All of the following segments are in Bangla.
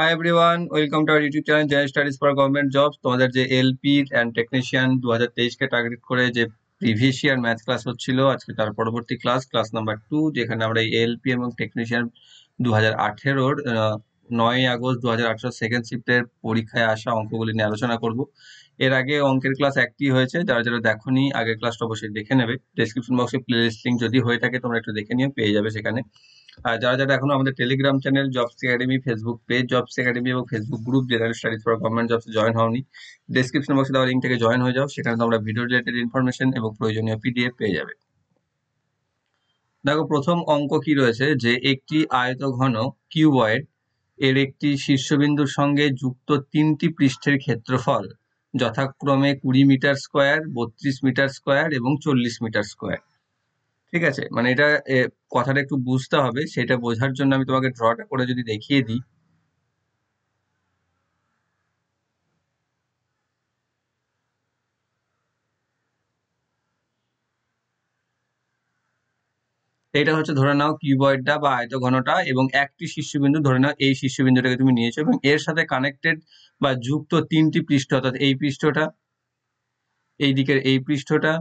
high everyone welcome to our YouTube channel general studies for government job তোমাদের যে এলপি অ্যান্ড টেকনিশিয়ান দু হাজার তেইশকে টার্গেট করে যে প্রিভিয়াস ইয়ার ম্যাথ ক্লাস হচ্ছিল আজকে তার পরবর্তী ক্লাস ক্লাস নাম্বার টু যেখানে আমরা এই এলপি এবং টেকনিশিয়ান দু হাজার আঠেরোর নয় আগস্ট দু হাজার আঠেরো সেকেন্ড শিফটের পরীক্ষায় আসা অঙ্কগুলি নিয়ে আলোচনা করবো এর আগে অঙ্কের ক্লাস একটি হয়েছে যারা যারা দেখনি আগের ক্লাসটা অবশ্যই দেখে নেবে ডিসক্রিপশন বক্সে প্লে লিস্ট লিঙ্ক যদি হয়ে থাকে তোমরা একটু দেখে নিয়ে পেয়ে যাবে সেখানে আর যারা যারা এখনো আমাদের Telegram channel jobs academy Facebook page jobs academy এবং Facebook group general studies for government জবসে জয়েন হওনি ডিসক্রিপশন বক্সে দেওয়া লিঙ্ক থেকে জয়েন হয়ে যাও সেখানে তোমরা ভিডিও রিলেটেড ইনফরমেশন এবং প্রয়োজনীয় পিডিএফ পেয়ে যাবে দেখো প্রথম অঙ্ক কি রয়েছে যে একটি আয়ত ঘন কিউবয়েড এর একটি শীর্ষবিন্দুর সঙ্গে যুক্ত তিনটি পৃষ্ঠের ক্ষেত্রফল যথাক্রমে কুড়ি মিটার স্কোয়ার বত্রিশ মিটার স্কোয়ার এবং চল্লিশ মিটার স্কোয়ার ঠিক আছে মানে এটা কথাটা একটু বুঝতে হবে সেটা বোঝার জন্য আমি তোমাকে ড্রটা করে যদি দেখিয়ে দিই এটা হচ্ছে ধরে নাও কিউবয়েডটা বা আয়ত ঘনটা এবং একটি শীর্ষবিন্দু ধরে নাও এই শীর্ষবিন্দুটাকে তুমি নিয়েছো এবং এর সাথে কানেক্টেড বা যুক্ত তিনটি পৃষ্ঠ অর্থাৎ এই পৃষ্ঠটা এই দিকের এই পৃষ্ঠটা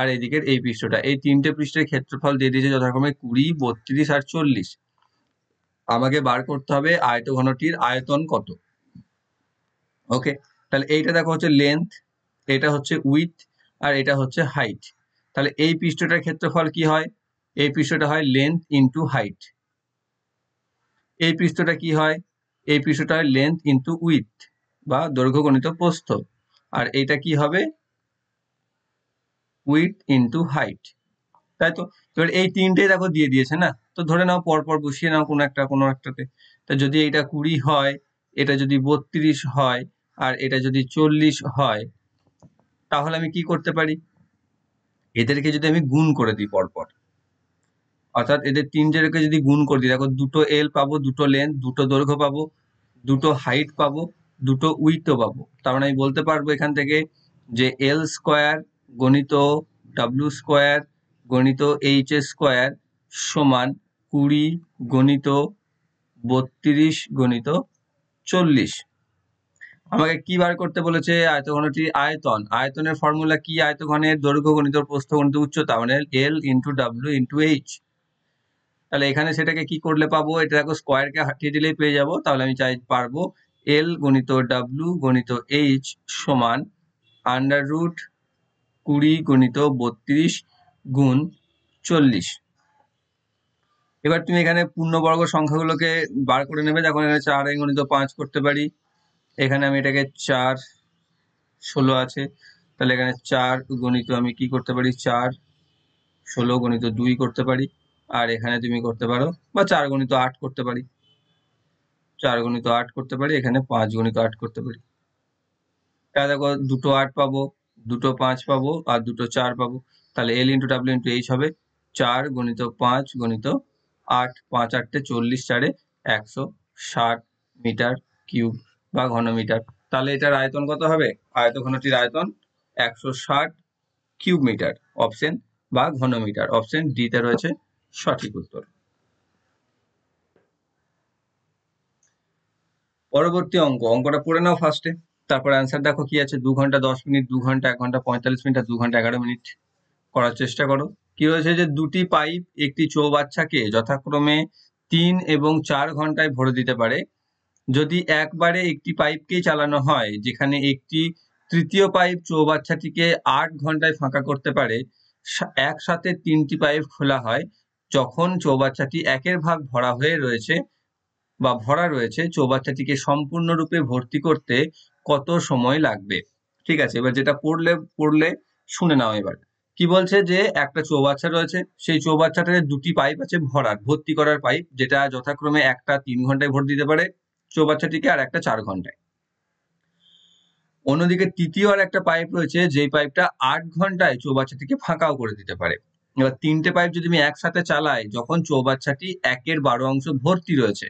আর এদিকের এই পৃষ্ঠটা এই তিনটে পৃষ্ঠের ক্ষেত্রফল দিয়ে দিয়েছে যথাক্রমে কুড়ি বত্রিশ আর চল্লিশ আমাকে বার করতে হবে আয়ত ঘনটির আয়তন কত ওকে তাহলে এইটা দেখো হচ্ছে লেন্থ এটা হচ্ছে উইথ আর এটা হচ্ছে হাইট তাহলে এই পৃষ্ঠটার ক্ষেত্রফল কি হয় এই পৃষ্ঠটা হয় লেন্থ ইন্টু হাইট এই পৃষ্ঠটা কি হয় এই পৃষ্ঠটা হয় লেন্থ ইন্টু উইথ বা দৈর্ঘ্যগণিত প্রস্থ আর এইটা কি হবে উইথ ইন্টু হাইট তাই তো এই তিনটেই দেখো দিয়ে দিয়েছে না তো ধরে নাও পরপর বসিয়ে নাও কোনো একটা কোনো একটাতে তা যদি এটা কুড়ি হয় এটা যদি বত্রিশ হয় আর এটা যদি চল্লিশ হয় তাহলে আমি কি করতে পারি এদেরকে যদি আমি গুণ করে দিই পরপর অর্থাৎ এদের তিনটেকে যদি গুণ করে দিই দেখো দুটো এল পাবো দুটো লেন্থ দুটো দৈর্ঘ্য পাবো দুটো হাইট পাবো দুটো উইথও পাবো তার মানে আমি বলতে পারবো এখান থেকে যে এল স্কোয়ার গণিত ডাব্লু স্কোয়ার গণিত এইচ এ স্কোয়ার সমান কুড়ি গণিত বত্রিশ গণিত চল্লিশ আমাকে কি বার করতে বলেছে আয়তঘনটি আয়তন আয়তনের ফর্মুলা কি আয়তঘনের দৈর্ঘ্য গণিত প্রস্থ গণিত উচ্চতা মানে L into W into H তাহলে এখানে সেটাকে কি করলে পাবো এটা দেখো স্কোয়ারকে হাঁটিয়ে দিলেই পেয়ে যাব তাহলে আমি চাই পারবো এল গণিত ডাব্লু গণিত এইচ সমান আন্ডার রুট কুড়ি গণিত বত্রিশ গুণ চল্লিশ এবার তুমি এখানে পূর্ণবর্গ সংখ্যাগুলোকে বার করে নেবে যখন এখানে চার গণিত পাঁচ করতে পারি এখানে আমি এটাকে চার ষোলো আছে তাহলে এখানে চার গণিত আমি কি করতে পারি চার ষোলো গণিত দুই করতে পারি আর এখানে তুমি করতে পারো বা চার গণিত আট করতে পারি চার গণিত আট করতে পারি এখানে পাঁচ গণিত আট করতে পারি তাহলে দেখো দুটো আট পাবো দুটো পাঁচ পাবো আর দুটো চার পাবো তাহলে L into W into H হবে চার গণিত পাঁচ গণিত আট পাঁচ আটটে চল্লিশ চারে একশো ষাট মিটার কিউব বা ঘনমিটার তাহলে এটার আয়তন কত হবে আয়ত ঘনটির আয়তন একশো ষাট কিউব মিটার অপশন বা ঘনমিটার অপশন ডিতে রয়েছে সঠিক উত্তর পরবর্তী অঙ্ক অঙ্কটা পড়ে নাও ফার্স্টে তারপর অ্যান্সার দেখো কি আছে দু ঘন্টা দশ মিনিট দু ঘন্টা এক ঘন্টা পঁয়তাল্লিশ মিনিট আর দু ঘন্টা এগারো মিনিট করার চেষ্টা করো কি হয়েছে যে দুটি পাইপ একটি চৌবাচ্চাকে যথাক্রমে তিন এবং চার ঘন্টায় ভরে দিতে পারে যদি একবারে একটি পাইপকেই চালানো হয় যেখানে একটি তৃতীয় পাইপ চৌবাচ্চাটিকে আট ঘন্টায় ফাঁকা করতে পারে একসাথে তিনটি পাইপ খোলা হয় যখন চৌবাচ্চাটি একের ভাগ ভরা হয়ে রয়েছে বা ভরা রয়েছে চৌবাচ্চাটিকে সম্পূর্ণরূপে ভর্তি করতে কত সময় লাগবে ঠিক আছে এবার যেটা পড়লে পড়লে শুনে নাও এবার কি বলছে যে একটা চৌবাচ্চা রয়েছে সেই চৌবাচ্চাটার দুটি পাইপ আছে ভরার ভর্তি করার পাইপ যেটা যথাক্রমে একটা তিন ঘন্টায় ভর দিতে পারে চৌবাচ্চাটিকে আর একটা চার ঘন্টায় অন্যদিকে তৃতীয় আর একটা পাইপ রয়েছে যেই পাইপটা আট ঘন্টায় চৌবাচ্চাটিকে ফাঁকাও করে দিতে পারে এবার তিনটে পাইপ যদি আমি একসাথে চালাই যখন চৌবাচ্চাটি একের বারো অংশ ভর্তি রয়েছে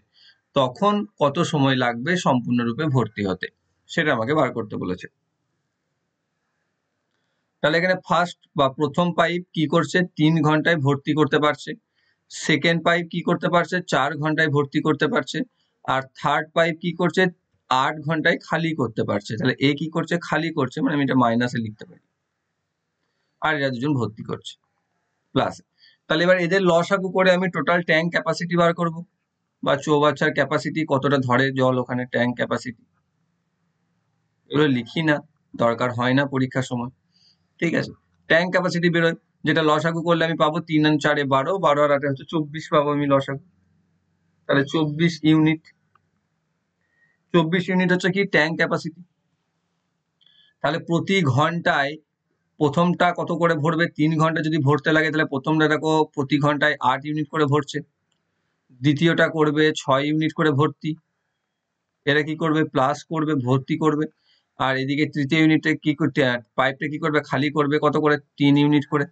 তখন কত সময় লাগবে সম্পূর্ণরূপে ভর্তি হতে সেটা আমাকে বার করতে বলেছে তাহলে এখানে ফার্স্ট বা প্রথম পাইপ কি করছে তিন ঘন্টায় ভর্তি করতে পারছে সেকেন্ড পাইপ কি করতে পারছে চার ঘন্টায় ভর্তি করতে পারছে আর থার্ড পাইপ কি করছে আট ঘন্টায় খালি করতে পারছে তাহলে এ কি করছে খালি করছে মানে আমি এটা মাইনাসে লিখতে পারি আর এরা দুজন ভর্তি করছে প্লাস তাহলে এবার এদের লস লসাগু করে আমি টোটাল ট্যাঙ্ক ক্যাপাসিটি বার করব বা চৌবাচ্চার ক্যাপাসিটি কতটা ধরে জল ওখানে ট্যাঙ্ক ক্যাপাসিটি এগুলো লিখি না দরকার হয় না পরীক্ষার সময় ঠিক আছে ট্যাঙ্ক ক্যাপাসিটি বেরোয় যেটা লস লসাগু করলে আমি পাবো তিন আর চারে বারো বারো আর আটে হচ্ছে চব্বিশ পাবো আমি লস লসাগু তাহলে চব্বিশ ইউনিট চব্বিশ ইউনিট হচ্ছে কি ট্যাঙ্ক ক্যাপাসিটি তাহলে প্রতি ঘন্টায় প্রথমটা কত করে ভরবে তিন ঘন্টা যদি ভরতে লাগে তাহলে প্রথমটা দেখো প্রতি ঘন্টায় আট ইউনিট করে ভরছে দ্বিতীয়টা করবে ছয় ইউনিট করে ভর্তি এরা কি করবে প্লাস করবে ভর্তি করবে আর এদিকে তৃতীয় ইউনিটে কি করতে পাইপটা কি করবে খালি করবে কত করে তিন ইউনিট করে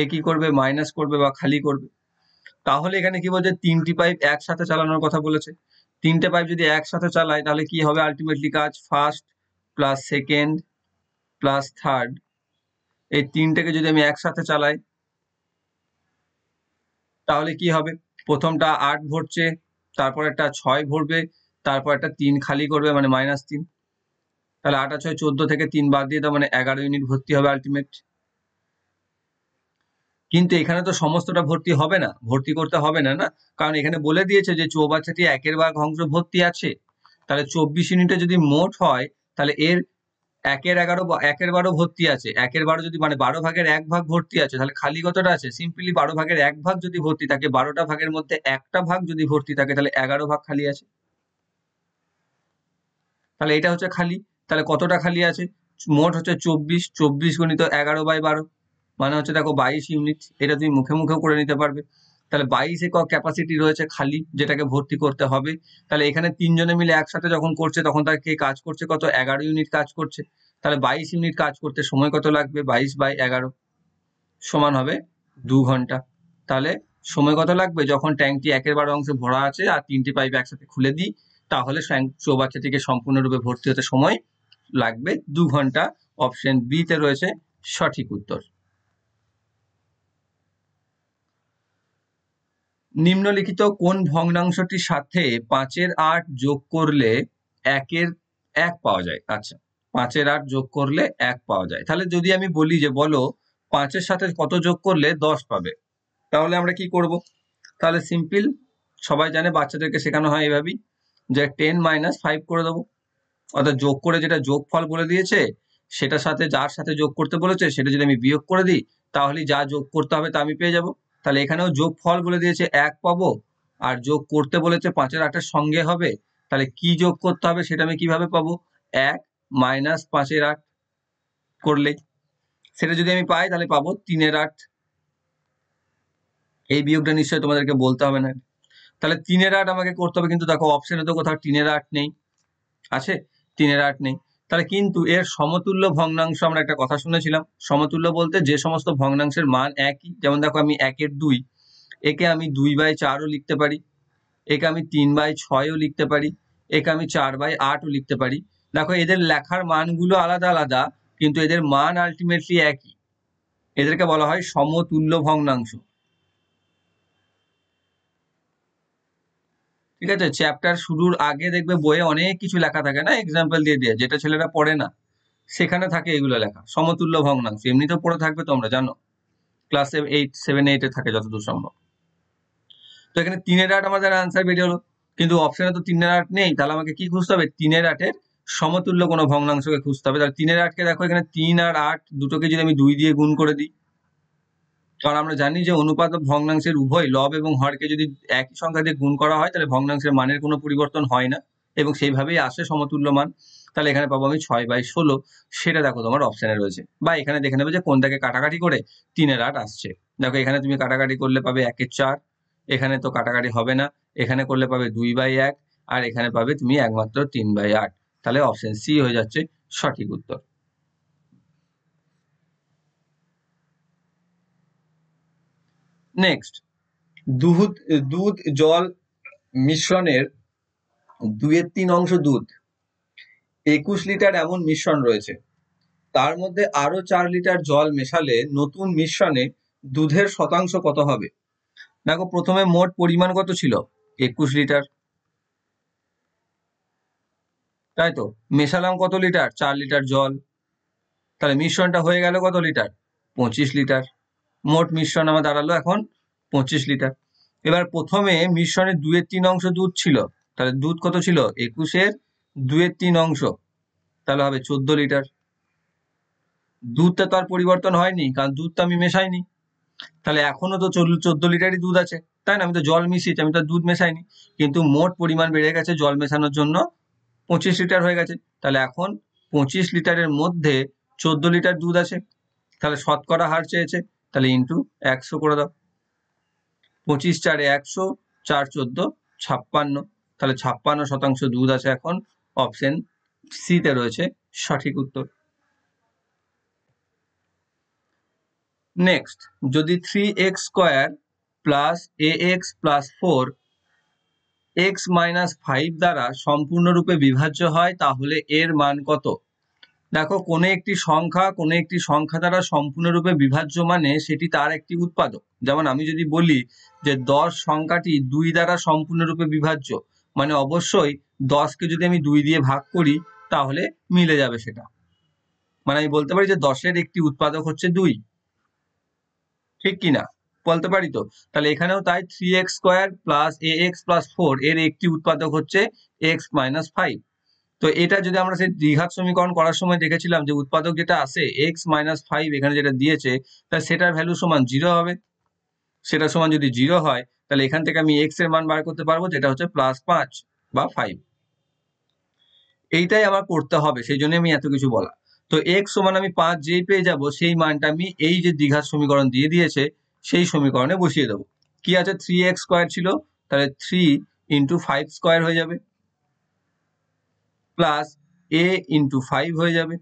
এ কি করবে মাইনাস করবে বা খালি করবে তাহলে এখানে কি বলছে তিনটি পাইপ একসাথে চালানোর কথা বলেছে তিনটে পাইপ যদি একসাথে চালায় তাহলে কি হবে আলটিমেটলি কাজ first plus second plus third এই তিনটাকে যদি আমি একসাথে চালাই তাহলে কি হবে প্রথমটা আট ভরছে তারপর একটা ছয় ভরবে তারপর একটা তিন খালি করবে মানে মাইনাস তিন তাহলে আটা ছয় চোদ্দ থেকে তিন বাদ দিয়ে তো মানে এগারো ইউনিট ভর্তি হবে আলটিমেট কিন্তু এখানে তো সমস্তটা ভর্তি হবে না ভর্তি করতে হবে না না কারণ এখানে বলে দিয়েছে যে চৌবাচ্চাটি একের ভাগ অংশ ভর্তি আছে তাহলে চব্বিশ ইউনিটে যদি মোট হয় তাহলে এর একের এগারো একের বারো ভর্তি আছে একের বারো যদি মানে বারো ভাগের এক ভাগ ভর্তি আছে তাহলে খালি কতটা আছে সিম্পলি বারো ভাগের এক ভাগ যদি ভর্তি থাকে বারোটা ভাগের মধ্যে একটা ভাগ যদি ভর্তি থাকে তাহলে এগারো ভাগ খালি আছে তাহলে এটা হচ্ছে খালি তাহলে কতটা খালি আছে মোট হচ্ছে চব্বিশ চব্বিশ গুণিত এগারো বাই বারো মানে হচ্ছে দেখো বাইশ ইউনিট এটা তুমি মুখে মুখে করে নিতে পারবে তাহলে বাইশ একক ক্যাপাসিটি রয়েছে খালি যেটাকে ভর্তি করতে হবে তাহলে এখানে তিনজনে মিলে একসাথে যখন করছে তখন তার কে কাজ করছে কত এগারো ইউনিট কাজ করছে তাহলে বাইশ ইউনিট কাজ করতে সময় কত লাগবে বাইশ বাই এগারো সমান হবে দু ঘন্টা তাহলে সময় কত লাগবে যখন ট্যাঙ্কটি একের বারো অংশে ভরা আছে আর তিনটি পাইপ একসাথে খুলে দিই তাহলে চৌবাচ্চাটিকে সম্পূর্ণরূপে ভর্তি হতে সময় লাগবে দু ঘন্টা অপশন বিতে রয়েছে সঠিক উত্তর নিম্নলিখিত কোন ভগ্নাংশটির সাথে পাঁচের আট যোগ করলে একের এক পাওয়া যায় আচ্ছা পাঁচের আট যোগ করলে এক পাওয়া যায় তাহলে যদি আমি বলি যে বলো পাঁচের সাথে কত যোগ করলে দশ পাবে তাহলে আমরা কি করব তাহলে সিম্পল সবাই জানে বাচ্চাদেরকে শেখানো হয় এভাবেই যে টেন মাইনাস ফাইভ করে দেবো অর্থাৎ যোগ করে যেটা যোগফল বলে দিয়েছে সেটার সাথে যার সাথে যোগ করতে বলেছে সেটা যদি আমি বিয়োগ করে দিই তাহলে যা যোগ করতে হবে তা আমি পেয়ে যাবো তাহলে এখানেও যোগ ফল বলে দিয়েছে এক পাবো আর যোগ করতে বলেছে পাঁচের আটের সঙ্গে হবে তাহলে কি যোগ করতে হবে সেটা আমি কিভাবে পাবো এক মাইনাস পাঁচের আট করলেই সেটা যদি আমি পাই তাহলে পাবো তিনের আট এই বিয়োগটা নিশ্চয়ই তোমাদেরকে বলতে হবে না তাহলে তিনের আট আমাকে করতে হবে কিন্তু দেখো অপশনে তো কোথাও তিনের আট নেই আছে তিনের আট নেই তাহলে কিন্তু এর সমতুল্য ভগ্নাংশ আমরা একটা কথা শুনেছিলাম সমতুল্য বলতে যে সমস্ত ভগ্নাংশের মান একই যেমন দেখো আমি একের দুই একে আমি দুই বাই চারও লিখতে পারি একে আমি তিন বাই ছয়ও লিখতে পারি একে আমি চার বাই আটও লিখতে পারি দেখো এদের লেখার মানগুলো আলাদা আলাদা কিন্তু এদের মান আলটিমেটলি একই এদেরকে বলা হয় সমতুল্য ভগ্নাংশ ঠিক আছে চ্যাপ্টার শুরুর আগে দেখবে বইয়ে অনেক কিছু লেখা থাকে না এক্সাম্পল দিয়ে দিয়ে যেটা ছেলেরা পড়ে না সেখানে থাকে এগুলো লেখা সমতুল্য ভগ্নাংশ এমনি তো পড়ে থাকবে তোমরা জানো ক্লাস এইট সেভেন এইটে থাকে যতদূর সম্ভব তো এখানে তিনের আট আমাদের আনসার বেরিয়ে হলো কিন্তু অপশানে তো তিনের আট নেই তাহলে আমাকে কি খুঁজতে হবে তিনের আটের সমতুল্য কোনো ভগ্নাংশকে খুঁজতে হবে তাহলে তিনের আটকে দেখো এখানে তিন আর আট দুটোকে যদি আমি দুই দিয়ে গুণ করে দিই কারণ আমরা জানি যে অনুপাত ভগ্নাংশের উভয় লব এবং হরকে যদি একই সংখ্যা দিয়ে গুণ করা হয় তাহলে ভগ্নাংশের মানের কোনো পরিবর্তন হয় না এবং সেইভাবেই আসে সমতুল্য মান তাহলে এখানে পাবো আমি ছয় বাই ষোলো সেটা দেখো তোমার অপশানে রয়েছে বা এখানে দেখে নেবে যে কোনটাকে কাটাকাটি করে তিনের আট আসছে দেখো এখানে তুমি কাটাকাটি করলে পাবে একের চার এখানে তো কাটাকাটি হবে না এখানে করলে পাবে দুই বাই এক আর এখানে পাবে তুমি একমাত্র তিন বাই আট তাহলে অপশান সি হয়ে যাচ্ছে সঠিক উত্তর নেক্সট দুধ দুধ জল মিশ্রণের দুয়ের তিন অংশ দুধ একুশ লিটার এমন মিশ্রণ রয়েছে তার মধ্যে আরো চার লিটার জল মেশালে নতুন মিশ্রণে দুধের শতাংশ কত হবে দেখো প্রথমে মোট পরিমাণ কত ছিল একুশ লিটার তাই তো মেশালাম কত লিটার চার লিটার জল তাহলে মিশ্রণটা হয়ে গেল কত লিটার পঁচিশ লিটার মোট মিশ্রণ আমার দাঁড়ালো এখন পঁচিশ লিটার এবার প্রথমে মিশ্রণের দুয়ের তিন অংশ দুধ ছিল তাহলে দুধ কত ছিল একুশের দুয়ের তিন অংশ তাহলে হবে চোদ্দ লিটার দুধটা তো আর পরিবর্তন হয়নি কারণ দুধ তো আমি মেশাইনি তাহলে এখনো তো চোদ্দ লিটারই দুধ আছে তাই না আমি তো জল মিশিয়েছি আমি তো দুধ মেশাইনি কিন্তু মোট পরিমাণ বেড়ে গেছে জল মেশানোর জন্য পঁচিশ লিটার হয়ে গেছে তাহলে এখন পঁচিশ লিটারের মধ্যে চোদ্দ লিটার দুধ আছে তাহলে শতকরা হার চেয়েছে তাহলে ইন্টু একশো করে দাও পঁচিশ চারে একশো চার চোদ্দো ছাপ্পান্ন তাহলে ছাপ্পান্ন শতাংশ দুধ আছে এখন অপশন সিতে রয়েছে সঠিক উত্তর নেক্সট যদি three X square plus A X plus four X minus five দ্বারা সম্পূর্ণরূপে বিভাজ্য হয় তাহলে এর মান কত দেখো কোনো একটি সংখ্যা কোনো একটি সংখ্যা দ্বারা সম্পূর্ণরূপে বিভাজ্য মানে সেটি তার একটি উৎপাদক যেমন আমি যদি বলি যে দশ সংখ্যাটি দুই দ্বারা সম্পূর্ণরূপে বিভাজ্য মানে অবশ্যই দশকে যদি আমি দুই দিয়ে ভাগ করি তাহলে মিলে যাবে সেটা মানে আমি বলতে পারি যে দশের একটি উৎপাদক হচ্ছে দুই ঠিক কিনা বলতে পারি তো তাহলে এখানেও তাই three X square plus A X plus four এর একটি উৎপাদক হচ্ছে এক্স মাইনাস ফাইভ তো এটা যদি আমরা সেই দ্বিঘাত সমীকরণ করার সময় দেখেছিলাম যে উৎপাদক যেটা আছে এক্স মাইনাস ফাইভ এখানে যেটা দিয়েছে তা সেটার ভ্যালু সমান জিরো হবে সেটা সমান যদি জিরো হয় তাহলে এখান থেকে আমি এক্স এর মান বার করতে পারবো যেটা হচ্ছে প্লাস পাঁচ বা ফাইভ এইটাই আমার করতে হবে সেই জন্য আমি এত কিছু বলা তো এক্স সমান আমি পাঁচ যেই পেয়ে যাব সেই মানটা আমি এই যে দ্বিঘাত সমীকরণ দিয়ে দিয়েছে সেই সমীকরণে বসিয়ে দেবো কি আছে থ্রি এক্স স্কোয়ার ছিল তাহলে থ্রি ইন্টু ফাইভ স্কোয়ার হয়ে যাবে প্লাস এ ইন্টু ফাইভ হয়ে যাবে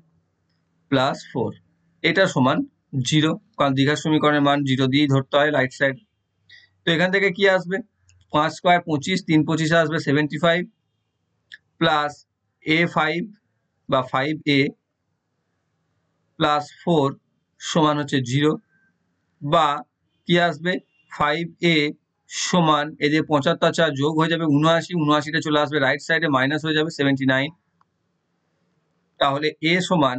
প্লাস ফোর এটা সমান জিরো কারণ দীঘার সমীকরণের মান জিরো দিয়েই ধরতে হয় রাইট সাইড তো এখান থেকে কি আসবে পাঁচ স্কোয়ার পঁচিশ তিন পঁচিশে আসবে seventy five plus A five বা ফাইভ এ প্লাস ফোর সমান হচ্ছে জিরো বা কি আসবে ফাইভ এ সমান এদের পঁচাত্তর চার যোগ হয়ে যাবে উনআশি উনআশিটা চলে আসবে রাইট সাইডে মাইনাস হয়ে যাবে সেভেন্টি নাইন তাহলে এ সমান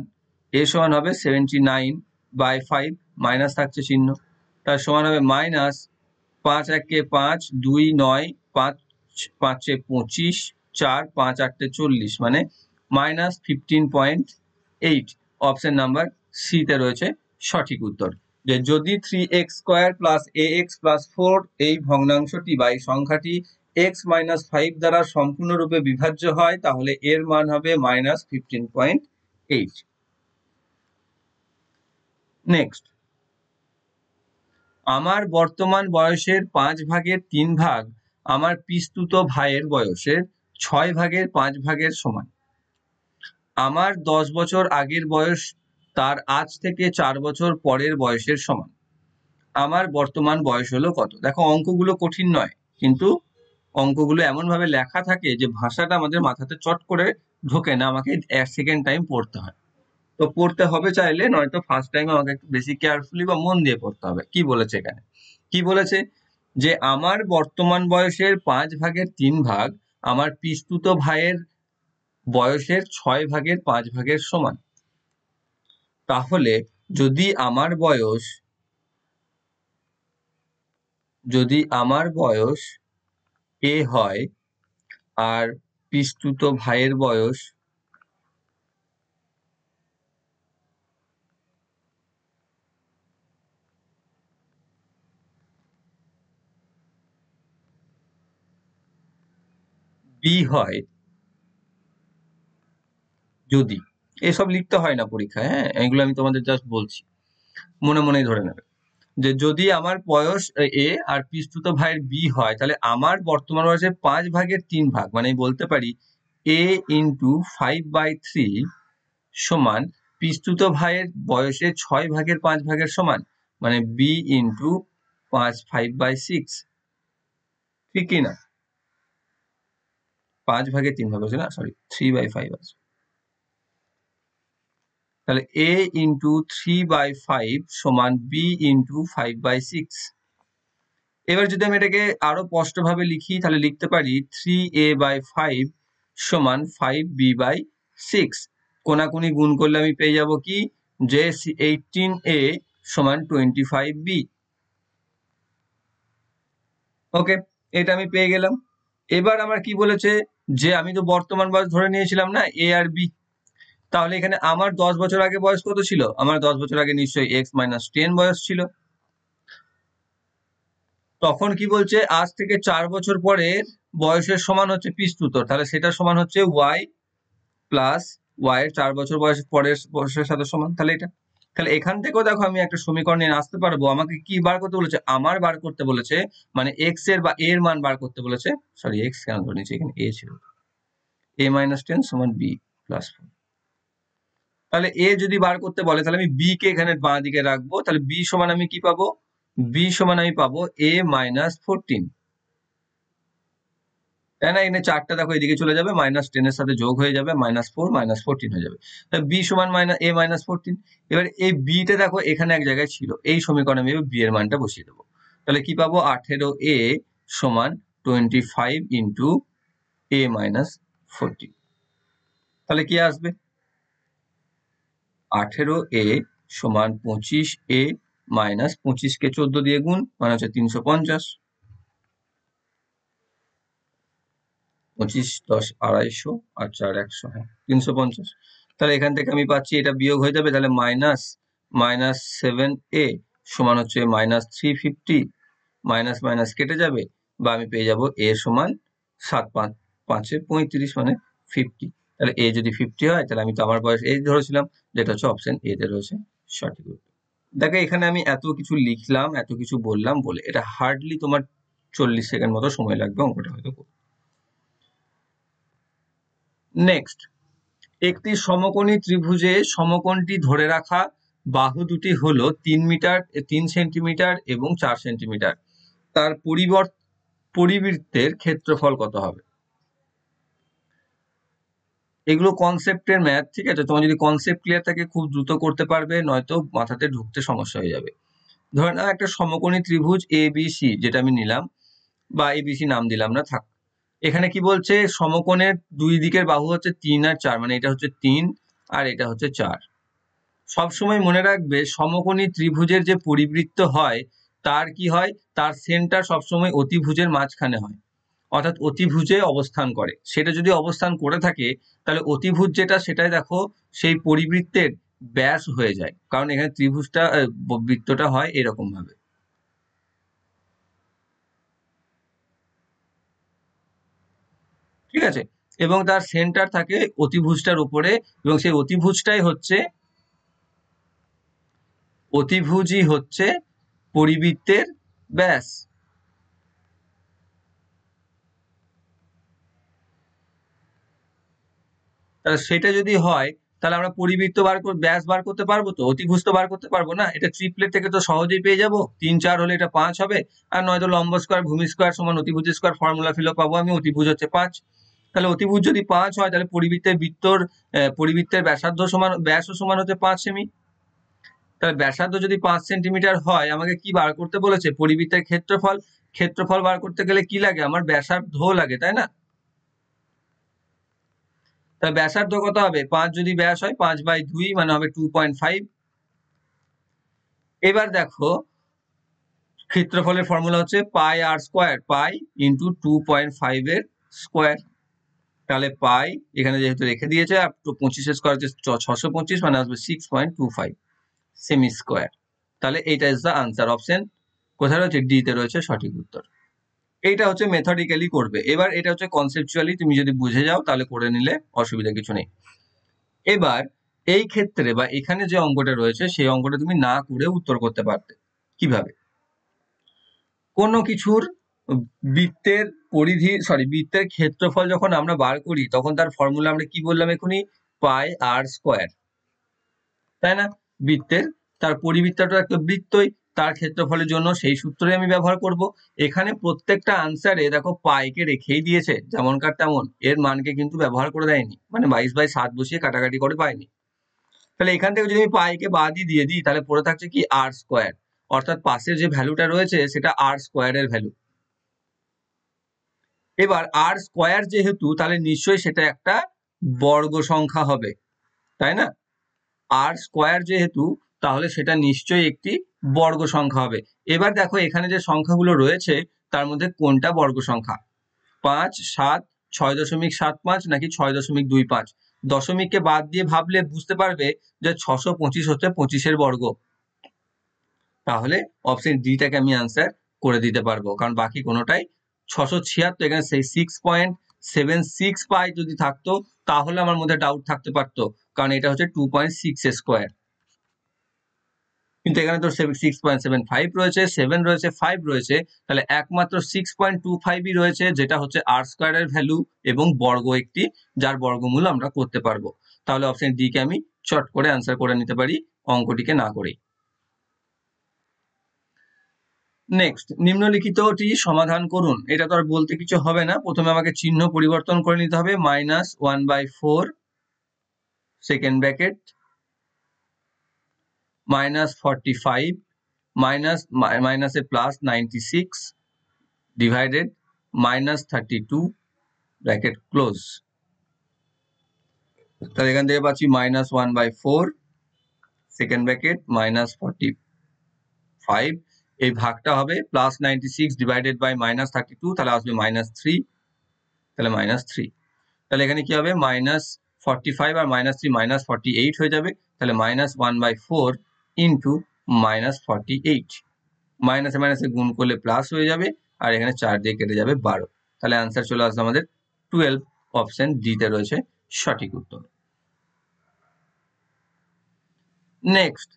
এ সমান হবে seventy nine by five minus থাকছে চিহ্ন তার সমান হবে মাইনাস পাঁচ একে পাঁচ দুই নয় পাঁচ পাঁচে পঁচিশ চার পাঁচ আটটে চল্লিশ মানে minus fifteen point eight option number সিতে রয়েছে সঠিক উত্তর যে যদি three X square plus A X plus four এই ভগ্নাংশটি বা এই সংখ্যাটি এক্স মাইনাস ফাইভ দ্বারা সম্পূর্ণরূপে বিভাজ্য হয় তাহলে এর মান হবে minus fifteen point eight next আমার বর্তমান বয়সের পাঁচ ভাগের তিন ভাগ আমার পিস্তুত ভাইয়ের বয়সের ছয় ভাগের পাঁচ ভাগের সমান আমার দশ বছর আগের বয়স তার আজ থেকে চার বছর পরের বয়সের সমান আমার বর্তমান বয়স হলো কত দেখো অঙ্কগুলো কঠিন নয় কিন্তু অঙ্কগুলো এমনভাবে লেখা থাকে যে ভাষাটা আমাদের মাথাতে চট করে ঢোকে না আমাকে এক সেকেন্ড টাইম পড়তে হয় তো পড়তে হবে চাইলে নয়তো ফার্স্ট টাইম আমাকে একটু বেশি কেয়ারফুলি বা মন দিয়ে পড়তে হবে কি বলেছে এখানে কি বলেছে যে আমার বর্তমান বয়সের পাঁচ ভাগের তিন ভাগ আমার পিস্তুত ভাইয়ের বয়সের ছয় ভাগের পাঁচ ভাগের সমান তাহলে যদি আমার বয়স যদি আমার বয়স এ হয় আর পিস্তুত ভাইয়ের বয়স বি হয় যদি এসব লিখতে হয় না পরীক্ষায় হ্যাঁ এগুলো আমি তোমাদের জাস্ট বলছি মনে মনেই ধরে নেবে যে যদি আমার বয়স এ আর পিস্তুত ভাইয়ের বি হয় তাহলে আমার বর্তমান বয়সে পাঁচ ভাগের তিন ভাগ মানে বলতে পারি A into five by three সমান পিস্তুত ভাইয়ের বয়সে ছয় ভাগের পাঁচ ভাগের সমান মানে বি ইন্টু পাঁচ ফাইভ বাই সিক্স ঠিক কিনা পাঁচ ভাগে তিন ভাগ আছে না সরি থ্রি বাই ফাইভ আছে তাহলে A into three by five সমান B into five by six এবার যদি আমি এটাকে আরো স্পষ্টভাবে লিখি তাহলে লিখতে পারি থ্রি এ বাই ফাইভ সমান ফাইভ বি বাই সিক্স কোনাকুনি গুণ করলে আমি পেয়ে যাব কি যে এইটিন এ সমান টোয়েন্টি ফাইভ বি ওকে এটা আমি পেয়ে গেলাম এবার আমার কি বলেছে যে আমি তো বর্তমান বাস ধরে নিয়েছিলাম না এ আর বি তাহলে এখানে আমার দশ বছর আগে বয়স কত ছিল আমার দশ বছর আগে নিশ্চয়ই এক্স মাইনাস টেন বয়স ছিল তখন কি বলছে আজ থেকে চার বছর পরে বয়সের সমান হচ্ছে পিস্তুত তাহলে সেটা সমান হচ্ছে ওয়াই প্লাস ওয়াই এর চার বছর বয়স পরের বয়সের সাথে সমান তাহলে এটা তাহলে এখান থেকেও দেখো আমি একটা সমীকরণ নিয়ে আসতে পারবো আমাকে কি বার করতে বলেছে আমার বার করতে বলেছে মানে এক্স এর বা এর মান বার করতে বলেছে সরি এক্স কেন ধরে নিচ্ছি এখানে এ ছিল এ মাইনাস টেন সমান বি প্লাস ফোর তাহলে এ যদি বার করতে বলে তাহলে আমি বি কে এখানে বাঁ দিকে রাখবো তাহলে বি সমান আমি কি পাবো বি সমান আমি পাবো এ মাইনাস ফোরটিন তাই না চারটা দেখো এদিকে চলে যাবে মাইনাস টেনের সাথে যোগ হয়ে যাবে মাইনাস ফোর মাইনাস ফোরটিন হয়ে যাবে বি সমান মাইনাস এ মাইনাস ফোরটিন এবার এই বিটা দেখো এখানে এক জায়গায় ছিল এই সমীকরণে আমি বি এর মানটা বসিয়ে দেবো তাহলে কি পাবো আঠেরো এ সমান twenty five into A minus fourteen তাহলে কি আসবে আঠেরো এ সমান পঁচিশ এ মাইনাস পঁচিশকে চোদ্দ দিয়ে গুণ মানে হচ্ছে তিনশো পঞ্চাশ পঁচিশ দশ আড়াইশো আর চার একশো হ্যাঁ তিনশো পঞ্চাশ তাহলে এখান থেকে আমি পাচ্ছি এটা বিয়োগ হয়ে যাবে তাহলে মাইনাস মাইনাস সেভেন এ সমান হচ্ছে minus three fifty minus minus কেটে যাবে বা আমি পেয়ে যাব এ সমান সাত পাঁচ পাঁচে পঁয়ত্রিশ মানে ফিফটি তাহলে এ যদি ফিফটি হয় তাহলে আমি তো আমার বয়স এই ধরেছিলাম যেটা হচ্ছে অপশন এ তে রয়েছে সঠিক দেখো এখানে আমি এত কিছু লিখলাম এত কিছু বললাম বলে এটা হার্ডলি তোমার চল্লিশ সেকেন্ড মতো সময় লাগবে অঙ্কটা হয়তো নেক্সট একটি সমকোণী ত্রিভুজে সমকোণটি ধরে রাখা বাহু দুটি হলো তিন মিটার তিন সেন্টিমিটার এবং চার সেন্টিমিটার তার পরিবর্ত পরিবৃত্তের ক্ষেত্রফল কত হবে এগুলো কনসেপ্টের ম্যাথ ঠিক আছে তোমার যদি কনসেপ্ট ক্লিয়ার থাকে খুব দ্রুত করতে পারবে নয়তো মাথাতে ঢুকতে সমস্যা হয়ে যাবে ধরে নাও একটা সমকোণী ত্রিভুজ এ বি সি যেটা আমি নিলাম বা এ বি সি নাম দিলাম না থাক এখানে কি বলছে সমকোণের দুই দিকের বাহু হচ্ছে তিন আর চার মানে এটা হচ্ছে তিন আর এটা হচ্ছে চার সবসময় মনে রাখবে সমকোণী ত্রিভুজের যে পরিবৃত্ত হয় তার কি হয় তার সেন্টার সবসময় অতিভুজের মাঝখানে হয় অর্থাৎ অতিভুজে অবস্থান করে সেটা যদি অবস্থান করে থাকে তাহলে অতিভুজ যেটা সেটাই দেখো সেই পরিবৃত্তের ব্যাস হয়ে যায় কারণ এখানে ত্রিভুজটা বৃত্তটা হয় এরকম ভাবে ঠিক আছে এবং তার সেন্টার থাকে অতিভুজটার উপরে এবং সেই অতিভুজটাই হচ্ছে অতিভুজই হচ্ছে পরিবৃত্তের ব্যাস তাহলে সেটা যদি হয় তাহলে আমরা পরিবৃত্ত বার ব্যাস বার করতে পারবো তো অতিভুস্ত বার করতে পারবো না এটা ট্রিপলেট থেকে তো সহজেই পেয়ে যাবো তিন চার হলে এটা পাঁচ হবে আর নয়তো লম্ব স্কোয়ার ভূমি স্কোয়ার সমান অতিভুজ স্কোয়ার ফর্মুলা ফিল পাবো আমি অতিভুজ হচ্ছে পাঁচ তাহলে অতিভুজ যদি পাঁচ হয় তাহলে পরিবৃত্তের বৃত্তর পরিবৃত্তের ব্যাসার্ধ সমান ব্যাসও সমান হচ্ছে পাঁচ সেমি তাহলে ব্যাসার্ধ যদি পাঁচ সেন্টিমিটার হয় আমাকে কি বার করতে বলেছে পরিবৃত্তের ক্ষেত্রফল ক্ষেত্রফল বার করতে গেলে কি লাগে আমার ব্যাসার্ধ লাগে তাই না তবে ব্যাসার্ধ কত হবে পাঁচ যদি ব্যাস হয় পাঁচ বাই দুই মানে হবে টু পয়েন্ট ফাইভ এবার দেখো ক্ষেত্রফলের ফর্মুলা হচ্ছে pi r square pi into two point five এর স্কোয়ার তাহলে পাই এখানে যেহেতু রেখে দিয়েছে আর পঁচিশে স্কোয়ার হচ্ছে ছশো পঁচিশ মানে আসবে six point two five semi square তাহলে এইটা ইজ দ্য আনসার অপশন কোথায় রয়েছে ডিতে রয়েছে সঠিক উত্তর এটা হচ্ছে মেথডিক্যালি করবে এবার এটা হচ্ছে কনসেপচুয়ালি তুমি যদি বুঝে যাও তাহলে করে নিলে অসুবিধা কিছু নেই এবার এই ক্ষেত্রে বা এখানে যে অঙ্কটা রয়েছে সেই অঙ্কটা তুমি না করে উত্তর করতে পারতে কিভাবে কোনো কিছুর বৃত্তের পরিধি সরি বৃত্তের ক্ষেত্রফল যখন আমরা বার করি তখন তার ফর্মুলা আমরা কি বললাম এখনই পাই আর স্কোয়ার তাই না বৃত্তের তার পরিবৃত্তটা একটা বৃত্তই তার ক্ষেত্রফলের জন্য সেই সূত্রে আমি ব্যবহার করব এখানে প্রত্যেকটা আনসারে দেখো পাইকে রেখেই দিয়েছে যেমনকার তেমন এর মানকে কিন্তু ব্যবহার করে দেয়নি মানে বাইশ বাই সাত বসিয়ে কাটাকাটি করে পাইনি তাহলে এখান থেকে যদি আমি পাইকে বাদই দিয়ে দিই তাহলে পড়ে থাকছে কি আর স্কোয়ার অর্থাৎ পাশের যে ভ্যালুটা রয়েছে সেটা আর স্কোয়ারের ভ্যালু এবার আর স্কোয়ার যেহেতু তাহলে নিশ্চয়ই সেটা একটা বর্গ সংখ্যা হবে তাই না আর স্কোয়ার যেহেতু তাহলে সেটা নিশ্চয়ই একটি বর্গ সংখ্যা হবে এবার দেখো এখানে যে সংখ্যাগুলো রয়েছে তার মধ্যে কোনটা বর্গ সংখ্যা পাঁচ সাত ছয় দশমিক সাত পাঁচ নাকি ছয় দশমিক দুই পাঁচ দশমিককে বাদ দিয়ে ভাবলে বুঝতে পারবে যে ছশো পঁচিশ হচ্ছে পঁচিশের বর্গ তাহলে অপশন ডিটাকে আমি আনসার করে দিতে পারবো কারণ বাকি কোনোটাই ছশো ছিয়াত্তর এখানে সেই six point seven six pi যদি থাকতো তাহলে আমার মধ্যে ডাউট থাকতে পারতো কারণ এটা হচ্ছে টু পয়েন্ট সিক্স স্কোয়ার কিন্তু এখানে তো সিক্স পয়েন্ট সেভেন ফাইভ রয়েছে সেভেন রয়েছে ফাইভ রয়েছে তাহলে একমাত্র সিক্স পয়েন্ট টু ফাইভই রয়েছে যেটা হচ্ছে আর স্কোয়ারের ভ্যালু এবং বর্গ একটি যার বর্গমূল আমরা করতে পারবো তাহলে অপশন ডি কে আমি চট করে অ্যান্সার করে নিতে পারি অঙ্কটিকে না করেই নেক্সট নিম্নলিখিতটি সমাধান করুন এটা তো আর বলতে কিছু হবে না প্রথমে আমাকে চিহ্ন পরিবর্তন করে নিতে হবে minus one by four second bracket minus 45 minus minus a plus 96 divided minus 32 bracket close তাহলে এখান থেকে পাচ্ছি minus one by four second bracket minus forty five এই ভাগটা হবে plus ninety six divided by minus thirty two তাহলে আসবে মাইনাস থ্রি তাহলে মাইনাস থ্রি তাহলে এখানে কি হবে মাইনাস ফর্টি ফাইভ আর minus three minus forty eight হয়ে যাবে তাহলে minus one by four into minus forty eight মাইনাসে মাইনাসে গুণ করলে প্লাস হয়ে যাবে আর এখানে চার দিয়ে কেটে যাবে বারো তাহলে অ্যান্সার চলে আসবে আমাদের টুয়েলভ অপশন ডিতে রয়েছে সঠিক উত্তর নেক্সট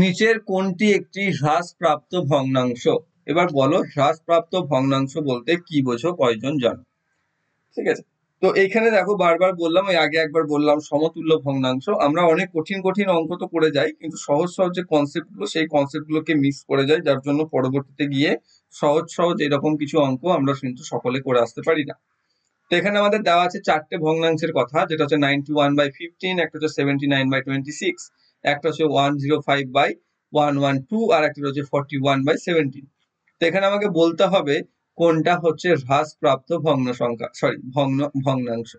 নিচের কোনটি একটি হ্রাসপ্রাপ্ত ভগ্নাংশ এবার বলো হ্রাসপ্রাপ্ত ভগ্নাংশ বলতে কি বোঝো কয়জন জানো ঠিক আছে তো এইখানে দেখো বারবার বললাম ওই আগে একবার বললাম সমতুল্য ভগ্নাংশ আমরা অনেক কঠিন কঠিন অঙ্ক তো করে যাই কিন্তু সহজ সহজ যে কনসেপ্ট গুলো সেই কনসেপ্ট গুলোকে মিস করে যাই যার জন্য পরবর্তীতে গিয়ে সহজ সহজ এরকম কিছু অঙ্ক আমরা কিন্তু সকলে করে আসতে পারি না তো এখানে আমাদের দেওয়া আছে চারটে ভগ্নাংশের কথা যেটা হচ্ছে নাইনটি ওয়ান বাই ফিফটিন একটা হচ্ছে seventy nine by twenty six একটা হচ্ছে one zero five by one one two আর একটা হচ্ছে ফর্টি ওয়ান বাই সেভেন্টিন তো এখানে আমাকে বলতে হবে কোনটা হচ্ছে হ্রাসপ্রাপ্ত ভগ্ন সংখ্যা সরি ভগ্ন ভগ্নাংশ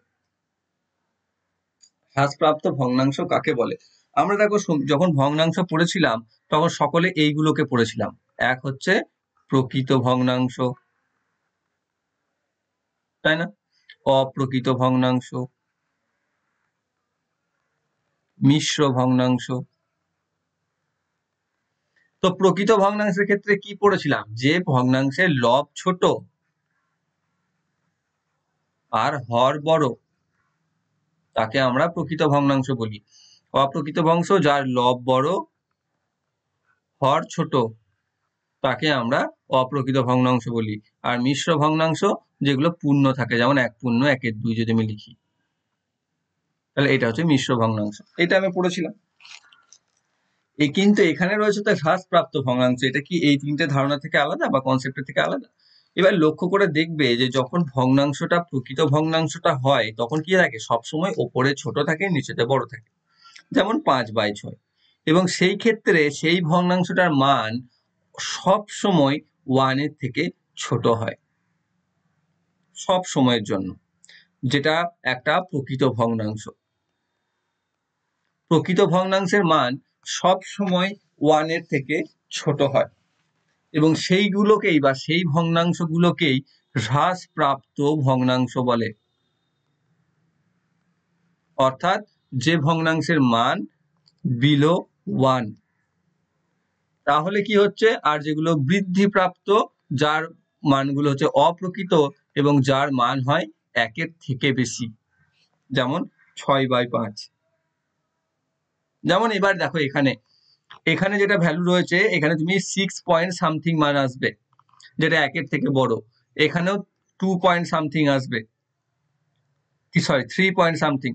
হ্রাসপ্রাপ্ত ভগ্নাংশ কাকে বলে আমরা দেখো যখন ভগ্নাংশ পড়েছিলাম তখন সকলে এইগুলোকে পড়েছিলাম এক হচ্ছে প্রকৃত ভগ্নাংশ তাই না অপ্রকৃত ভগ্নাংশ মিশ্র ভগ্নাংশ তো প্রকৃত ভগ্নাংশের ক্ষেত্রে কি পড়েছিলাম যে ভগ্নাংশের লব ছোট আর হর বড় তাকে আমরা প্রকৃত ভগ্নাংশ বলি অপ্রকৃত ভংশ যার লব বড় হর ছোট তাকে আমরা অপ্রকৃত ভগ্নাংশ বলি আর মিশ্র ভগ্নাংশ যেগুলো পূর্ণ থাকে যেমন এক পূর্ণ একের দুই যদি আমি লিখি তাহলে এটা হচ্ছে মিশ্র ভগ্নাংশ এটা আমি পড়েছিলাম এ কিন্তু এখানে রয়েছে তার হ্রাসপ্রাপ্ত ভগ্নাংশ এটা কি এই তিনটে ধারণা থেকে আলাদা বা কনসেপ্টের থেকে আলাদা এবার লক্ষ্য করে দেখবে যে যখন ভগ্নাংশটা প্রকৃত ভগ্নাংশটা হয় তখন কি থাকে সবসময় ওপরে ছোট থাকে নিচেতে বড় থাকে যেমন পাঁচ বাই ছয় এবং সেই ক্ষেত্রে সেই ভগ্নাংশটার মান সব সময় ওয়ানের থেকে ছোট হয় সব সময়ের জন্য যেটা একটা প্রকৃত ভগ্নাংশ প্রকৃত ভগ্নাংশের মান সব সময় ওয়ানের থেকে ছোট হয় এবং সেইগুলোকেই বা সেই ভগ্নাংশগুলোকেই হ্রাসপ্রাপ্ত ভগ্নাংশ বলে অর্থাৎ যে ভগ্নাংশের মান বিলো ওয়ান তাহলে কি হচ্ছে আর যেগুলো বৃদ্ধিপ্রাপ্ত যার মানগুলো হচ্ছে অপ্রকৃত এবং যার মান হয় একের থেকে বেশি যেমন ছয় বাই পাঁচ যেমন এবার দেখো এখানে এখানে যেটা ভ্যালু রয়েছে এখানে তুমি সিক্স পয়েন্ট সামথিং মান আসবে যেটা একের থেকে বড় এখানেও টু পয়েন্ট সামথিং আসবে কি সরি থ্রি পয়েন্ট সামথিং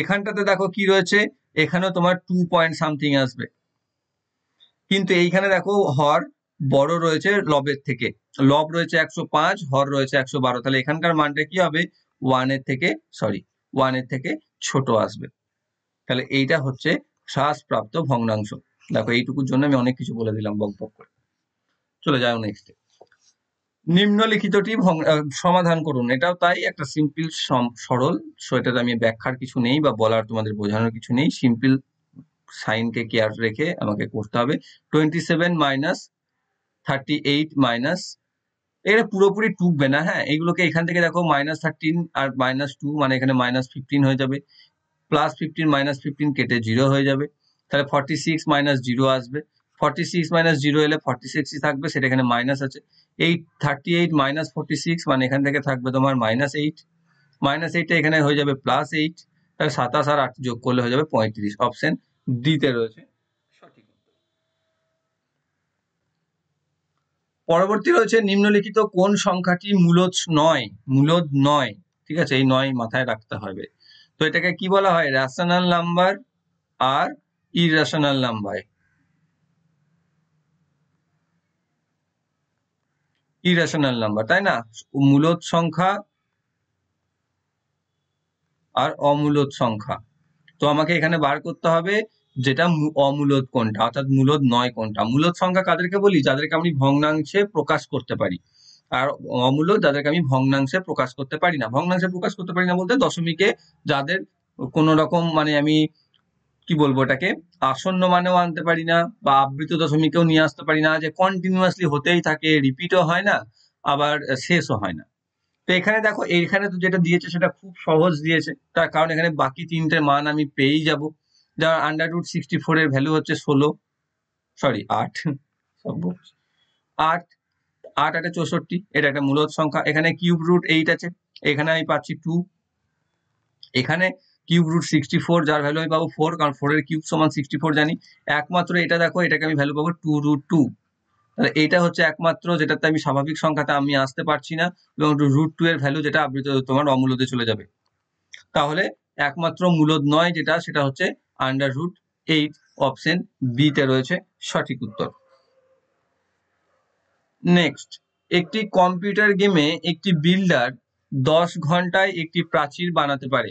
এখানটাতে দেখো কি রয়েছে এখানেও তোমার টু পয়েন্ট সামথিং আসবে কিন্তু এইখানে দেখো হর বড় রয়েছে লবের থেকে লব রয়েছে একশো পাঁচ হর রয়েছে একশো বারো তাহলে এখানকার মানটা কি হবে ওয়ানের থেকে সরি ওয়ানের থেকে ছোট আসবে তাহলে এইটা হচ্ছে শ্বাসপ্রাপ্ত ভগ্নাংশ দেখো এইটুকুর জন্য আমি অনেক কিছু বলে দিলাম বক বক করে চলে যাও নেক্সটে নিম্নলিখিতটি সমাধান করুন এটাও তাই একটা সিম্পল সরল সো আমি ব্যাখ্যার কিছু নেই বা বলার তোমাদের বোঝানোর কিছু নেই সিম্পল সাইনকে কেয়ার রেখে আমাকে করতে হবে twenty seven minus thirty eight minus এটা পুরোপুরি টুকবে না হ্যাঁ এগুলোকে এখান থেকে দেখো মাইনাস থার্টিন আর মাইনাস টু মানে এখানে মাইনাস ফিফটিন হয়ে যাবে প্লাস ফিফটিন মাইনাস ফিফটিন কেটে জিরো হয়ে যাবে তাহলে ফর্টি সিক্স মাইনাস জিরো আসবে ফর্টি সিক্স মাইনাস জিরো এলে ফর্টি সিক্সই থাকবে সেটা এখানে মাইনাস আছে eight thirty eight minus forty six মানে এখান থেকে থাকবে তোমার মাইনাস এইট মাইনাস এইটটা এখানে হয়ে যাবে প্লাস এইট তাহলে সাতাশ আর আট যোগ করলে হয়ে যাবে পঁয়ত্রিশ অপশন ডিতে রয়েছে পরবর্তী রয়েছে নিম্নলিখিত কোন সংখ্যাটি মূলত নয় মূলত নয় ঠিক আছে এই নয় মাথায় রাখতে হবে তো এটাকে কি বলা হয় রেশনাল নাম্বার আর ইরেশনাল নাম্বার ইরেশনাল নাম্বার তাই না মূলত সংখ্যা আর অমূলত সংখ্যা তো আমাকে এখানে বার করতে হবে যেটা অমূলত কোনটা অর্থাৎ মূলত নয় কোনটা মূলত সংখ্যা কাদেরকে বলি যাদেরকে আমি ভগ্নাংশে প্রকাশ করতে পারি আর অমূল্য যাদেরকে আমি ভগ্নাংশে প্রকাশ করতে পারি না ভগ্নাংশে প্রকাশ করতে পারি না বলতে দশমিকে যাদের কোন রকম মানে আমি কি বলবো এটাকে আসন্ন মানেও আনতে পারি না বা আবৃত দশমিকেও নিয়ে আসতে পারি না যে কন্টিনিউয়াসলি হতেই থাকে রিপিটও হয় না আবার শেষও হয় না তো এখানে দেখো এখানে তো যেটা দিয়েছে সেটা খুব সহজ দিয়েছে তার কারণ এখানে বাকি তিনটে মান আমি পেয়েই যাব যার আন্ডার রুট সিক্সটি ফোর এর ভ্যালু হচ্ছে ষোলো সরি আট আট আট আটে চৌষট্টি এটা একটা মূলত সংখ্যা এখানে কিউব রুট এইট আছে এখানে আমি পাচ্ছি টু এখানে কিউব রুট সিক্সটি ফোর যার ভ্যালু আমি পাবো ফোর কারণ ফোরের কিউব সমান সিক্সটি ফোর জানি একমাত্র এটা দেখো এটাকে আমি ভ্যালু পাবো টু রুট টু তাহলে এটা হচ্ছে একমাত্র যেটাতে আমি স্বাভাবিক সংখ্যাতে আমি আসতে পারছি না এবং রুট টু এর ভ্যালু যেটা আবৃত তোমার অমূলতে চলে যাবে তাহলে একমাত্র মূলত নয় যেটা সেটা হচ্ছে আন্ডার রুট এইট অপশন বিতে রয়েছে সঠিক উত্তর নেক্সট একটি কম্পিউটার গেমে একটি বিল্ডার দশ ঘন্টায় একটি প্রাচীর বানাতে পারে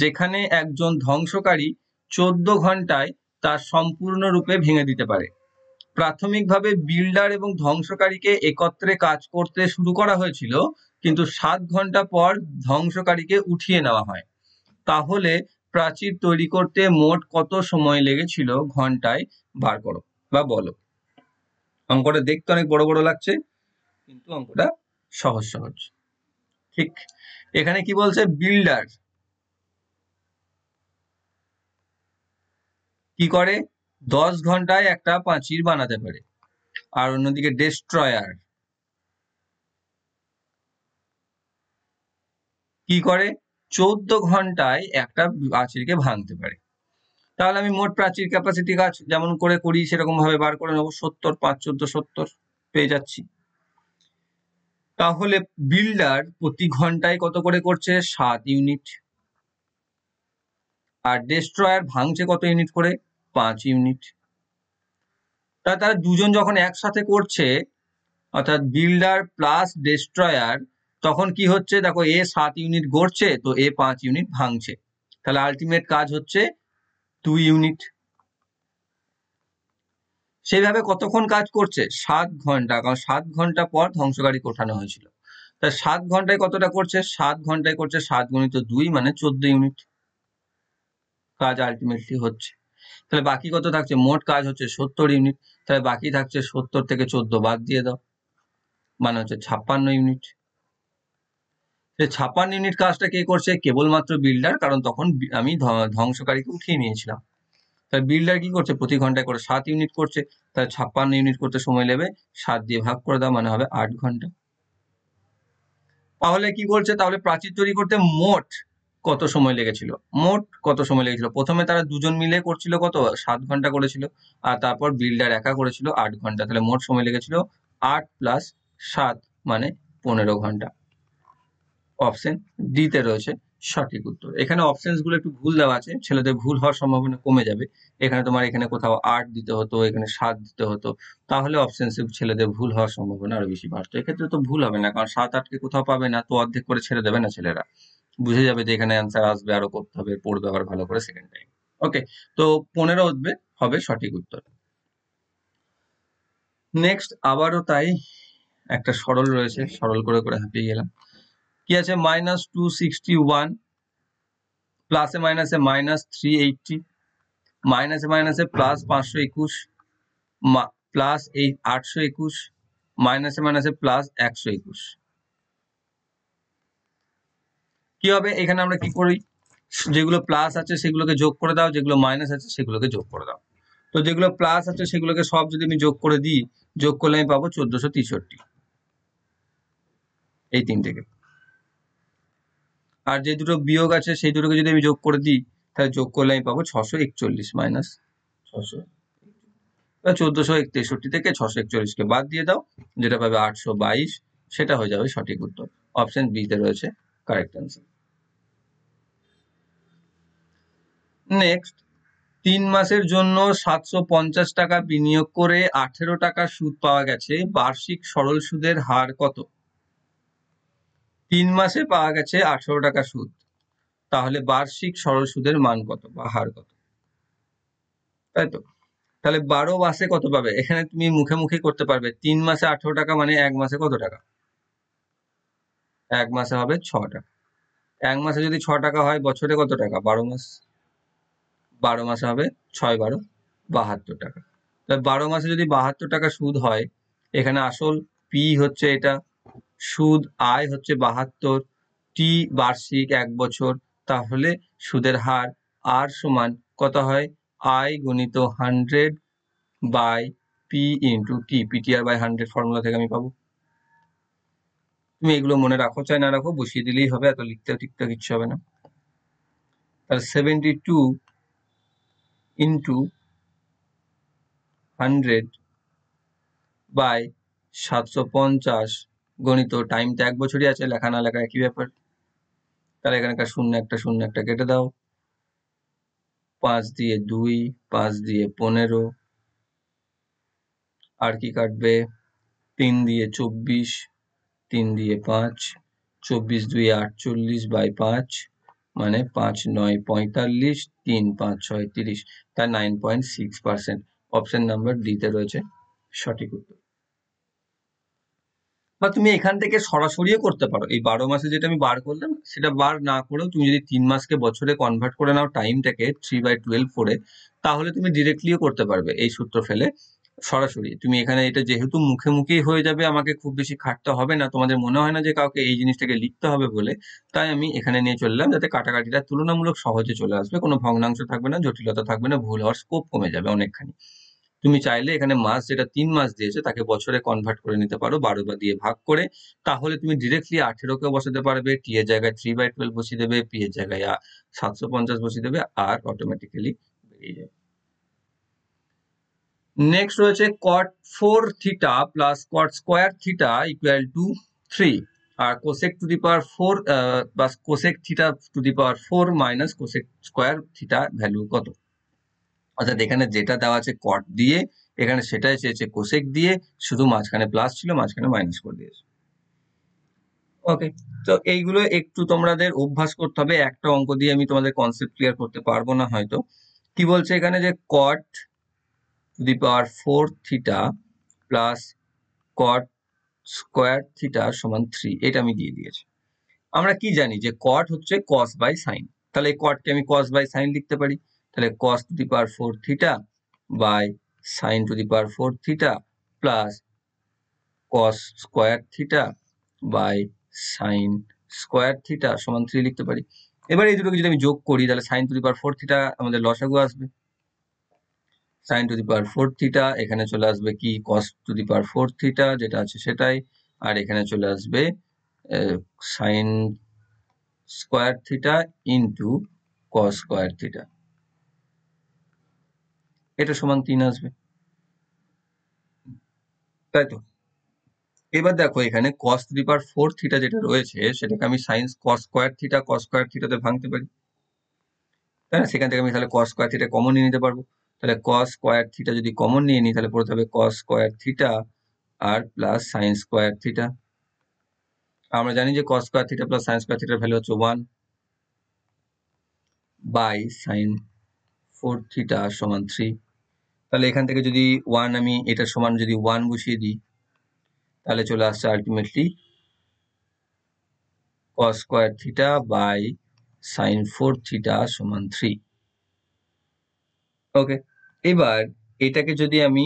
যেখানে একজন ধ্বংসকারী চোদ্দ ঘন্টায় তা সম্পূর্ণরূপে ভেঙে দিতে পারে প্রাথমিকভাবে বিল্ডার এবং ধ্বংসকারীকে একত্রে কাজ করতে শুরু করা হয়েছিল কিন্তু সাত ঘন্টা পর ধ্বংসকারীকে উঠিয়ে নেওয়া হয় তাহলে প্রাচীর তৈরি করতে মোট কত সময় লেগেছিল ঘন্টায় বার করো বা বলো অঙ্কটা দেখতে অনেক বড় বড় লাগছে কিন্তু অঙ্কটা সহজ সহজ ঠিক এখানে কি বলছে বিল্ডার কি করে দশ ঘন্টায় একটা পাঁচির বানাতে পারে আর অন্যদিকে ডেস্ট্রয়ার কি করে চোদ্দ ঘন্টায় একটা পাঁচিরকে ভাঙতে পারে তাহলে আমি মোট প্রাচীর ক্যাপাসিটি কাজ যেমন করে করি সেরকম ভাবে বার করে নেবো সত্তর পাঁচ চোদ্দ সত্তর পেয়ে যাচ্ছি তাহলে বিল্ডার প্রতি ঘন্টায় কত করে করছে সাত ইউনিট আর ডেস্ট্রয়ার ভাঙছে কত ইউনিট করে পাঁচ ইউনিট তা তারা দুজন যখন একসাথে করছে অর্থাৎ বিল্ডার প্লাস ডেস্ট্রয়ার তখন কি হচ্ছে দেখো এ সাত ইউনিট গড়ছে তো এ পাঁচ ইউনিট ভাঙছে তাহলে আলটিমেট কাজ হচ্ছে দুই ইউনিট সেইভাবে কতক্ষণ কাজ করছে সাত ঘন্টা কারণ সাত ঘন্টা পর ধ্বংসকারী কোঠানো হয়েছিল তা সাত ঘন্টায় কতটা করছে সাত ঘন্টায় করছে সাত তো 2 মানে চোদ্দ ইউনিট কাজ আলটিমেটলি হচ্ছে তাহলে বাকি কত থাকছে মোট কাজ হচ্ছে সত্তর ইউনিট তাহলে বাকি থাকছে সত্তর থেকে 14 বাদ দিয়ে দাও মানে হচ্ছে ছাপ্পান্ন ইউনিট যে ছাপান্ন ইউনিট কাজটা কে করছে কেবলমাত্র বিল্ডার কারণ তখন আমি ধ্বংসকারীকে উঠিয়ে নিয়েছিলাম তাই বিল্ডার কি করছে প্রতি ঘন্টায় করে সাত ইউনিট করছে তাই ছাপ্পান্ন ইউনিট করতে সময় নেবে সাত দিয়ে ভাগ করে দাও মানে হবে আট ঘন্টা তাহলে কি বলছে তাহলে প্রাচীর তৈরি করতে মোট কত সময় লেগেছিল মোট কত সময় লেগেছিল প্রথমে তারা দুজন মিলে করছিল কত সাত ঘন্টা করেছিল আর তারপর বিল্ডার একা করেছিল আট ঘন্টা তাহলে মোট সময় লেগেছিল আট প্লাস সাত মানে পনেরো ঘন্টা অপশন ডিতে রয়েছে সঠিক উত্তর এখানে গুলো একটু ভুল দেওয়া আছে ছেলেদের ভুল হওয়ার সম্ভাবনা কমে যাবে এখানে তোমার এখানে কোথাও আট দিতে হতো এখানে সাত দিতে হতো তাহলে অপশনস ছেলেদের ভুল হওয়ার সম্ভাবনা আরো বেশি বাড়তো এক্ষেত্রে তো ভুল হবে না কারণ সাত আটকে কোথাও পাবে না তো অর্ধেক করে ছেড়ে দেবে না ছেলেরা বুঝে যাবে যে এখানে অ্যান্সার আসবে আরো করতে হবে পড়বে আবার ভালো করে সেকেন্ড টাইম ওকে তো পনেরো উঠবে হবে সঠিক উত্তর নেক্সট আবারও তাই একটা সরল রয়েছে সরল করে করে হাঁপিয়ে গেলাম কি আছে মাইনাস টু সিক্সটি ওয়ান প্লাসে মাইনাসে মাইনাস থ্রি এইটটি মাইনাসে মাইনাসে প্লাস পাঁচশো একুশ প্লাস এই আটশো একুশ মাইনাসে মাইনাসে প্লাস একশো একুশ কি হবে এখানে আমরা কি করি যেগুলো প্লাস আছে সেগুলোকে যোগ করে দাও যেগুলো মাইনাস আছে সেগুলোকে যোগ করে দাও তো যেগুলো প্লাস আছে সেগুলোকে সব যদি আমি যোগ করে দিই যোগ করলে আমি পাবো চোদ্দোশো তেষট্টি এই তিনটেকে আর যে দুটো বিয়োগ আছে সেই দুটোকে যদি আমি যোগ করে দিই তাহলে যোগ করলে আমি পাবো ছশো একচল্লিশ মাইনাস ছশো চোদ্দশো তেষট্টি থেকে ছশো একচল্লিশকে বাদ দিয়ে দাও যেটা পাবে আটশো বাইশ সেটা হয়ে যাবে সঠিক উত্তর অপশন বিতে রয়েছে কারেক্ট অ্যান্সার নেক্সট তিন মাসের জন্য সাতশো পঞ্চাশ টাকা বিনিয়োগ করে আঠেরো টাকা সুদ পাওয়া গেছে বার্ষিক সরল সুদের হার কত তিন মাসে পাওয়া গেছে আঠারো টাকা সুদ তাহলে বার্ষিক সরল সুদের মান কত বা হার কত তাই তো তাহলে বারো মাসে কত পাবে এখানে তুমি মুখে মুখে করতে পারবে তিন মাসে আঠারো টাকা মানে এক মাসে কত টাকা এক মাসে হবে ছ টাকা এক মাসে যদি ছ টাকা হয় বছরে কত টাকা বারো মাস বারো মাসে হবে ছয় বারো বাহাত্তর টাকা তাহলে বারো মাসে যদি বাহাত্তর টাকা সুদ হয় এখানে আসল পি হচ্ছে এটা সুদ আয় হচ্ছে বাহাত্তর টি বার্ষিক এক বছর তাহলে সুদের হার আর সমান কত হয় আয় গণিত hundred by P into T PTR by hundred formula থেকে আমি পাবো তুমি এগুলো মনে রাখো চাই না রাখো বসিয়ে দিলেই হবে এত লিখতে টিকতে কিচ্ছু হবে না তাহলে seventy two into hundred by সাতশো পঞ্চাশ গণিত টাইম তো এক বছরই আছে লেখা না লেখা একই ব্যাপার তাহলে এখানকার শূন্য একটা শূন্য একটা কেটে দাও পাঁচ দিয়ে দুই পাঁচ দিয়ে পনেরো আর কি কাটবে তিন দিয়ে চব্বিশ তিন দিয়ে পাঁচ চব্বিশ দুই আটচল্লিশ বাই পাঁচ মানে পাঁচ নয় পঁয়তাল্লিশ তিন পাঁচ ছয় তিরিশ তার nine point six percent option number ডিতে রয়েছে সঠিক উত্তর বা তুমি এখান থেকে সরাসরিও করতে পারো এই বারো মাসে যেটা আমি বার করলাম সেটা বার না করেও তুমি যদি তিন মাসকে বছরে কনভার্ট করে নাও টাইমটাকে থ্রি বাই টুয়েলভ করে তাহলে তুমি ডিরেক্টলিও করতে পারবে এই সূত্র ফেলে সরাসরি তুমি এখানে এটা যেহেতু মুখে মুখেই হয়ে যাবে আমাকে খুব বেশি খাটতে হবে না তোমাদের মনে হয় না যে কাউকে এই জিনিসটাকে লিখতে হবে বলে তাই আমি এখানে নিয়ে চললাম যাতে কাটাকাটিটা তুলনামূলক সহজে চলে আসবে কোনো ভগ্নাংশ থাকবে না জটিলতা থাকবে না ভুল হওয়ার স্কোপ কমে যাবে অনেকখানি তুমি চাইলে এখানে মাস যেটা তিন মাস দিয়েছে তাকে বছরে কনভার্ট করে নিতে পারো বারো বা দিয়ে ভাগ করে তাহলে তুমি ডিরেক্টলি কে বসাতে পারবে টি এর জায়গায় থ্রি বাই টুয়েলভ বসিয়ে দেবে পি এর জায়গায় সাতশো পঞ্চাশ বসিয়ে দেবে আর অটোমেটিক্যালি বেরিয়ে যাবে নেক্সট রয়েছে cot four theta plus cot square theta equal to three আর cosec to the power four plus cosec theta to the power four minus cosec square theta value কত অর্থাৎ এখানে যেটা দেওয়া আছে কট দিয়ে এখানে সেটাই চেয়েছে কোশেক দিয়ে শুধু মাঝখানে প্লাস ছিল মাঝখানে মাইনাস করে দিয়েছে ওকে তো এইগুলো একটু তোমাদের অভ্যাস করতে হবে একটা অঙ্ক দিয়ে আমি তোমাদের কনসেপ্ট ক্লিয়ার করতে পারবো না হয়তো কি বলছে এখানে যে cot to the power four theta plus cot square theta সমান থ্রি এটা আমি দিয়ে দিয়েছি আমরা কি জানি যে কট হচ্ছে কস বাই সাইন তাহলে এই কটকে আমি কস বাই সাইন লিখতে পারি তাহলে cos to the power four theta by sine to the power four theta plus cos square theta by sine square theta সমান থ্রি লিখতে পারি এবার এই দুটোকে যদি আমি যোগ করি তাহলে sine to the power four theta আমাদের লসাগু আসবে sine to the power four theta এখানে চলে আসবে কি cos to the power four theta যেটা আছে সেটাই আর এখানে চলে আসবে sine square theta into cos square theta এটা সমান তিন আসবে তাই তো এবার দেখো এখানে cos three per four theta যেটা রয়েছে সেটাকে আমি sines cos square theta cos square থিটাতে ভাঙতে পারি তাই না সেখান থেকে আমি তাহলে কস স্কোয়ার থিটা কমন নিয়ে নিতে পারবো তাহলে কস স্কোয়ার থিটা যদি কমন নিয়ে নিই তাহলে পড়তে হবে কস স্কোয়ার থিটা আর প্লাস সাইন্স স্কোয়ার থিটা আমরা জানি যে cos square theta plus sines square থিটার ভ্যালু হচ্ছে one by sine four theta সমান থ্রি তাহলে এখান থেকে যদি ওয়ান আমি এটার সমান যদি ওয়ান বসিয়ে দিই তাহলে চলে আসছে ultimately cos square theta by sine four theta সমান থ্রি ওকে এবার এটাকে যদি আমি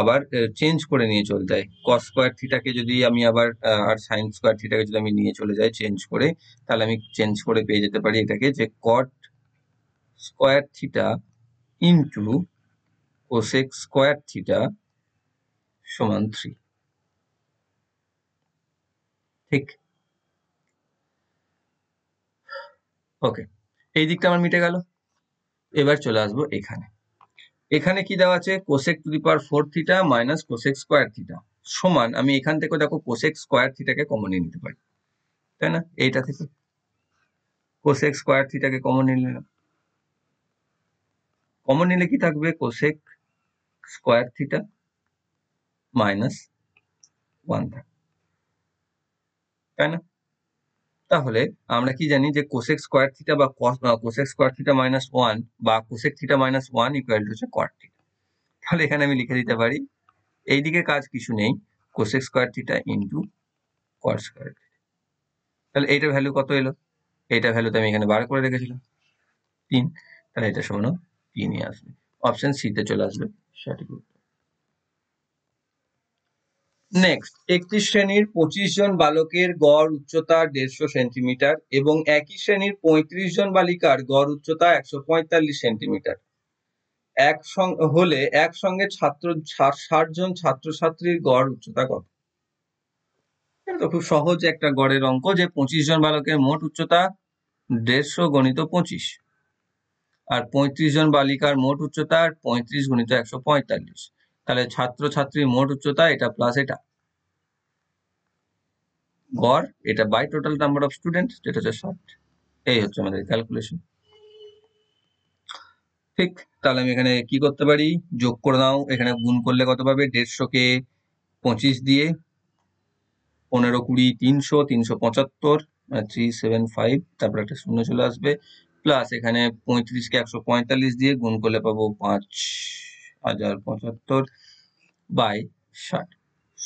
আবার চেঞ্জ করে নিয়ে চলে যাই কস স্কোয়ার থিটাকে যদি আমি আবার আর সাইন স্কোয়ার থিটাকে যদি আমি নিয়ে চলে যাই চেঞ্জ করে তাহলে আমি চেঞ্জ করে পেয়ে যেতে পারি এটাকে যে cot square theta into cosec square theta সমান থ্রি ঠিক ওকে এই দিকটা আমার মিটে গেল এবার চলে আসবো এখানে এখানে কি দেওয়া আছে cosec to the power four theta minus cosec square theta সমান আমি এখান থেকে দেখো কোসেক স্কোয়ার থিটাকে কমন নিতে পারি তাই না এইটা থেকে কোসেক স্কোয়ার থিটাকে কমন নিলে নিলাম কমন নিলে কি থাকবে cosec square theta minus one থাকে তাই না তাহলে আমরা কি জানি যে কোসেক স্কোয়ার থিটা বা cosec square theta minus one বা cosec theta minus one equal to হচ্ছে কট থিটা তাহলে এখানে আমি লিখে দিতে পারি এইদিকে কাজ কিছু নেই cosec square theta into cot square তাহলে এইটা ভ্যালু কত এলো এইটা ভ্যালু তো আমি এখানে বার করে রেখেছিলাম তিন তাহলে এটা সমান তিনই আসবে অপশন সিতে চলে আসবে সঠিক নেক্সট একটি শ্রেণীর পঁচিশ জন বালকের গড় উচ্চতা দেড়শো সেন্টিমিটার এবং একই শ্রেণীর পঁয়ত্রিশ জন বালিকার গড় উচ্চতা একশো পঁয়তাল্লিশ সেন্টিমিটার এক হলে একসঙ্গে ছাত্র ষাট জন ছাত্রছাত্রীর গড় উচ্চতা কত তো খুব সহজ একটা গড়ের অঙ্ক যে পঁচিশ জন বালকের মোট উচ্চতা দেড়শো গণিত পঁচিশ আর পঁয়ত্রিশ জন বালিকার মোট উচ্চতা আর পঁয়ত্রিশ গুণিত একশো পঁয়তাল্লিশ তাহলে ছাত্রছাত্রীর মোট উচ্চতা এটা প্লাস এটা গড় এটা by total number of student যেটা হচ্ছে ষাট এই হচ্ছে আমাদের ক্যালকুলেশন ঠিক তাহলে আমি এখানে কি করতে পারি যোগ করে দাও এখানে গুণ করলে কত পাবে দেড়শোকে পঁচিশ দিয়ে পনেরো কুড়ি তিনশো তিনশো পঁচাত্তর থ্রি সেভেন ফাইভ তারপর একটা শূন্য চলে আসবে প্লাস এখানে পঁয়ত্রিশকে একশো পঁয়তাল্লিশ দিয়ে গুণ করলে পাবো পাঁচ হাজার পঁচাত্তর বাই ষাট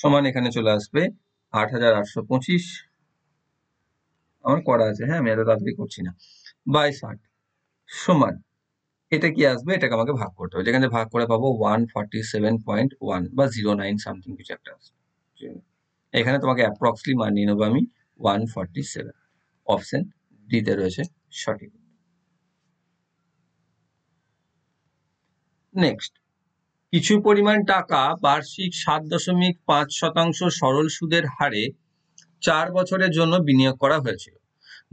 সমান এখানে চলে আসবে আট হাজার আটশো পঁচিশ আমার করা আছে হ্যাঁ আমি এত তাড়াতাড়ি করছি না বাই ষাট সমান এটা কি আসবে এটাকে আমাকে ভাগ করতে হবে যেখানে ভাগ করে পাবো one forty seven point one বা জিরো নাইন সামথিং কিছু একটা আসবে এখানে তোমাকে অ্যাপ্রক্সলি মান নিয়ে নেবো আমি ওয়ান ফর্টি সেভেন অপশন ডিতে রয়েছে সঠিক নেক্সট কিছু পরিমাণ টাকা বার্ষিক সাত দশমিক পাঁচ শতাংশ সরল সুদের হারে চার বছরের জন্য বিনিয়োগ করা হয়েছিল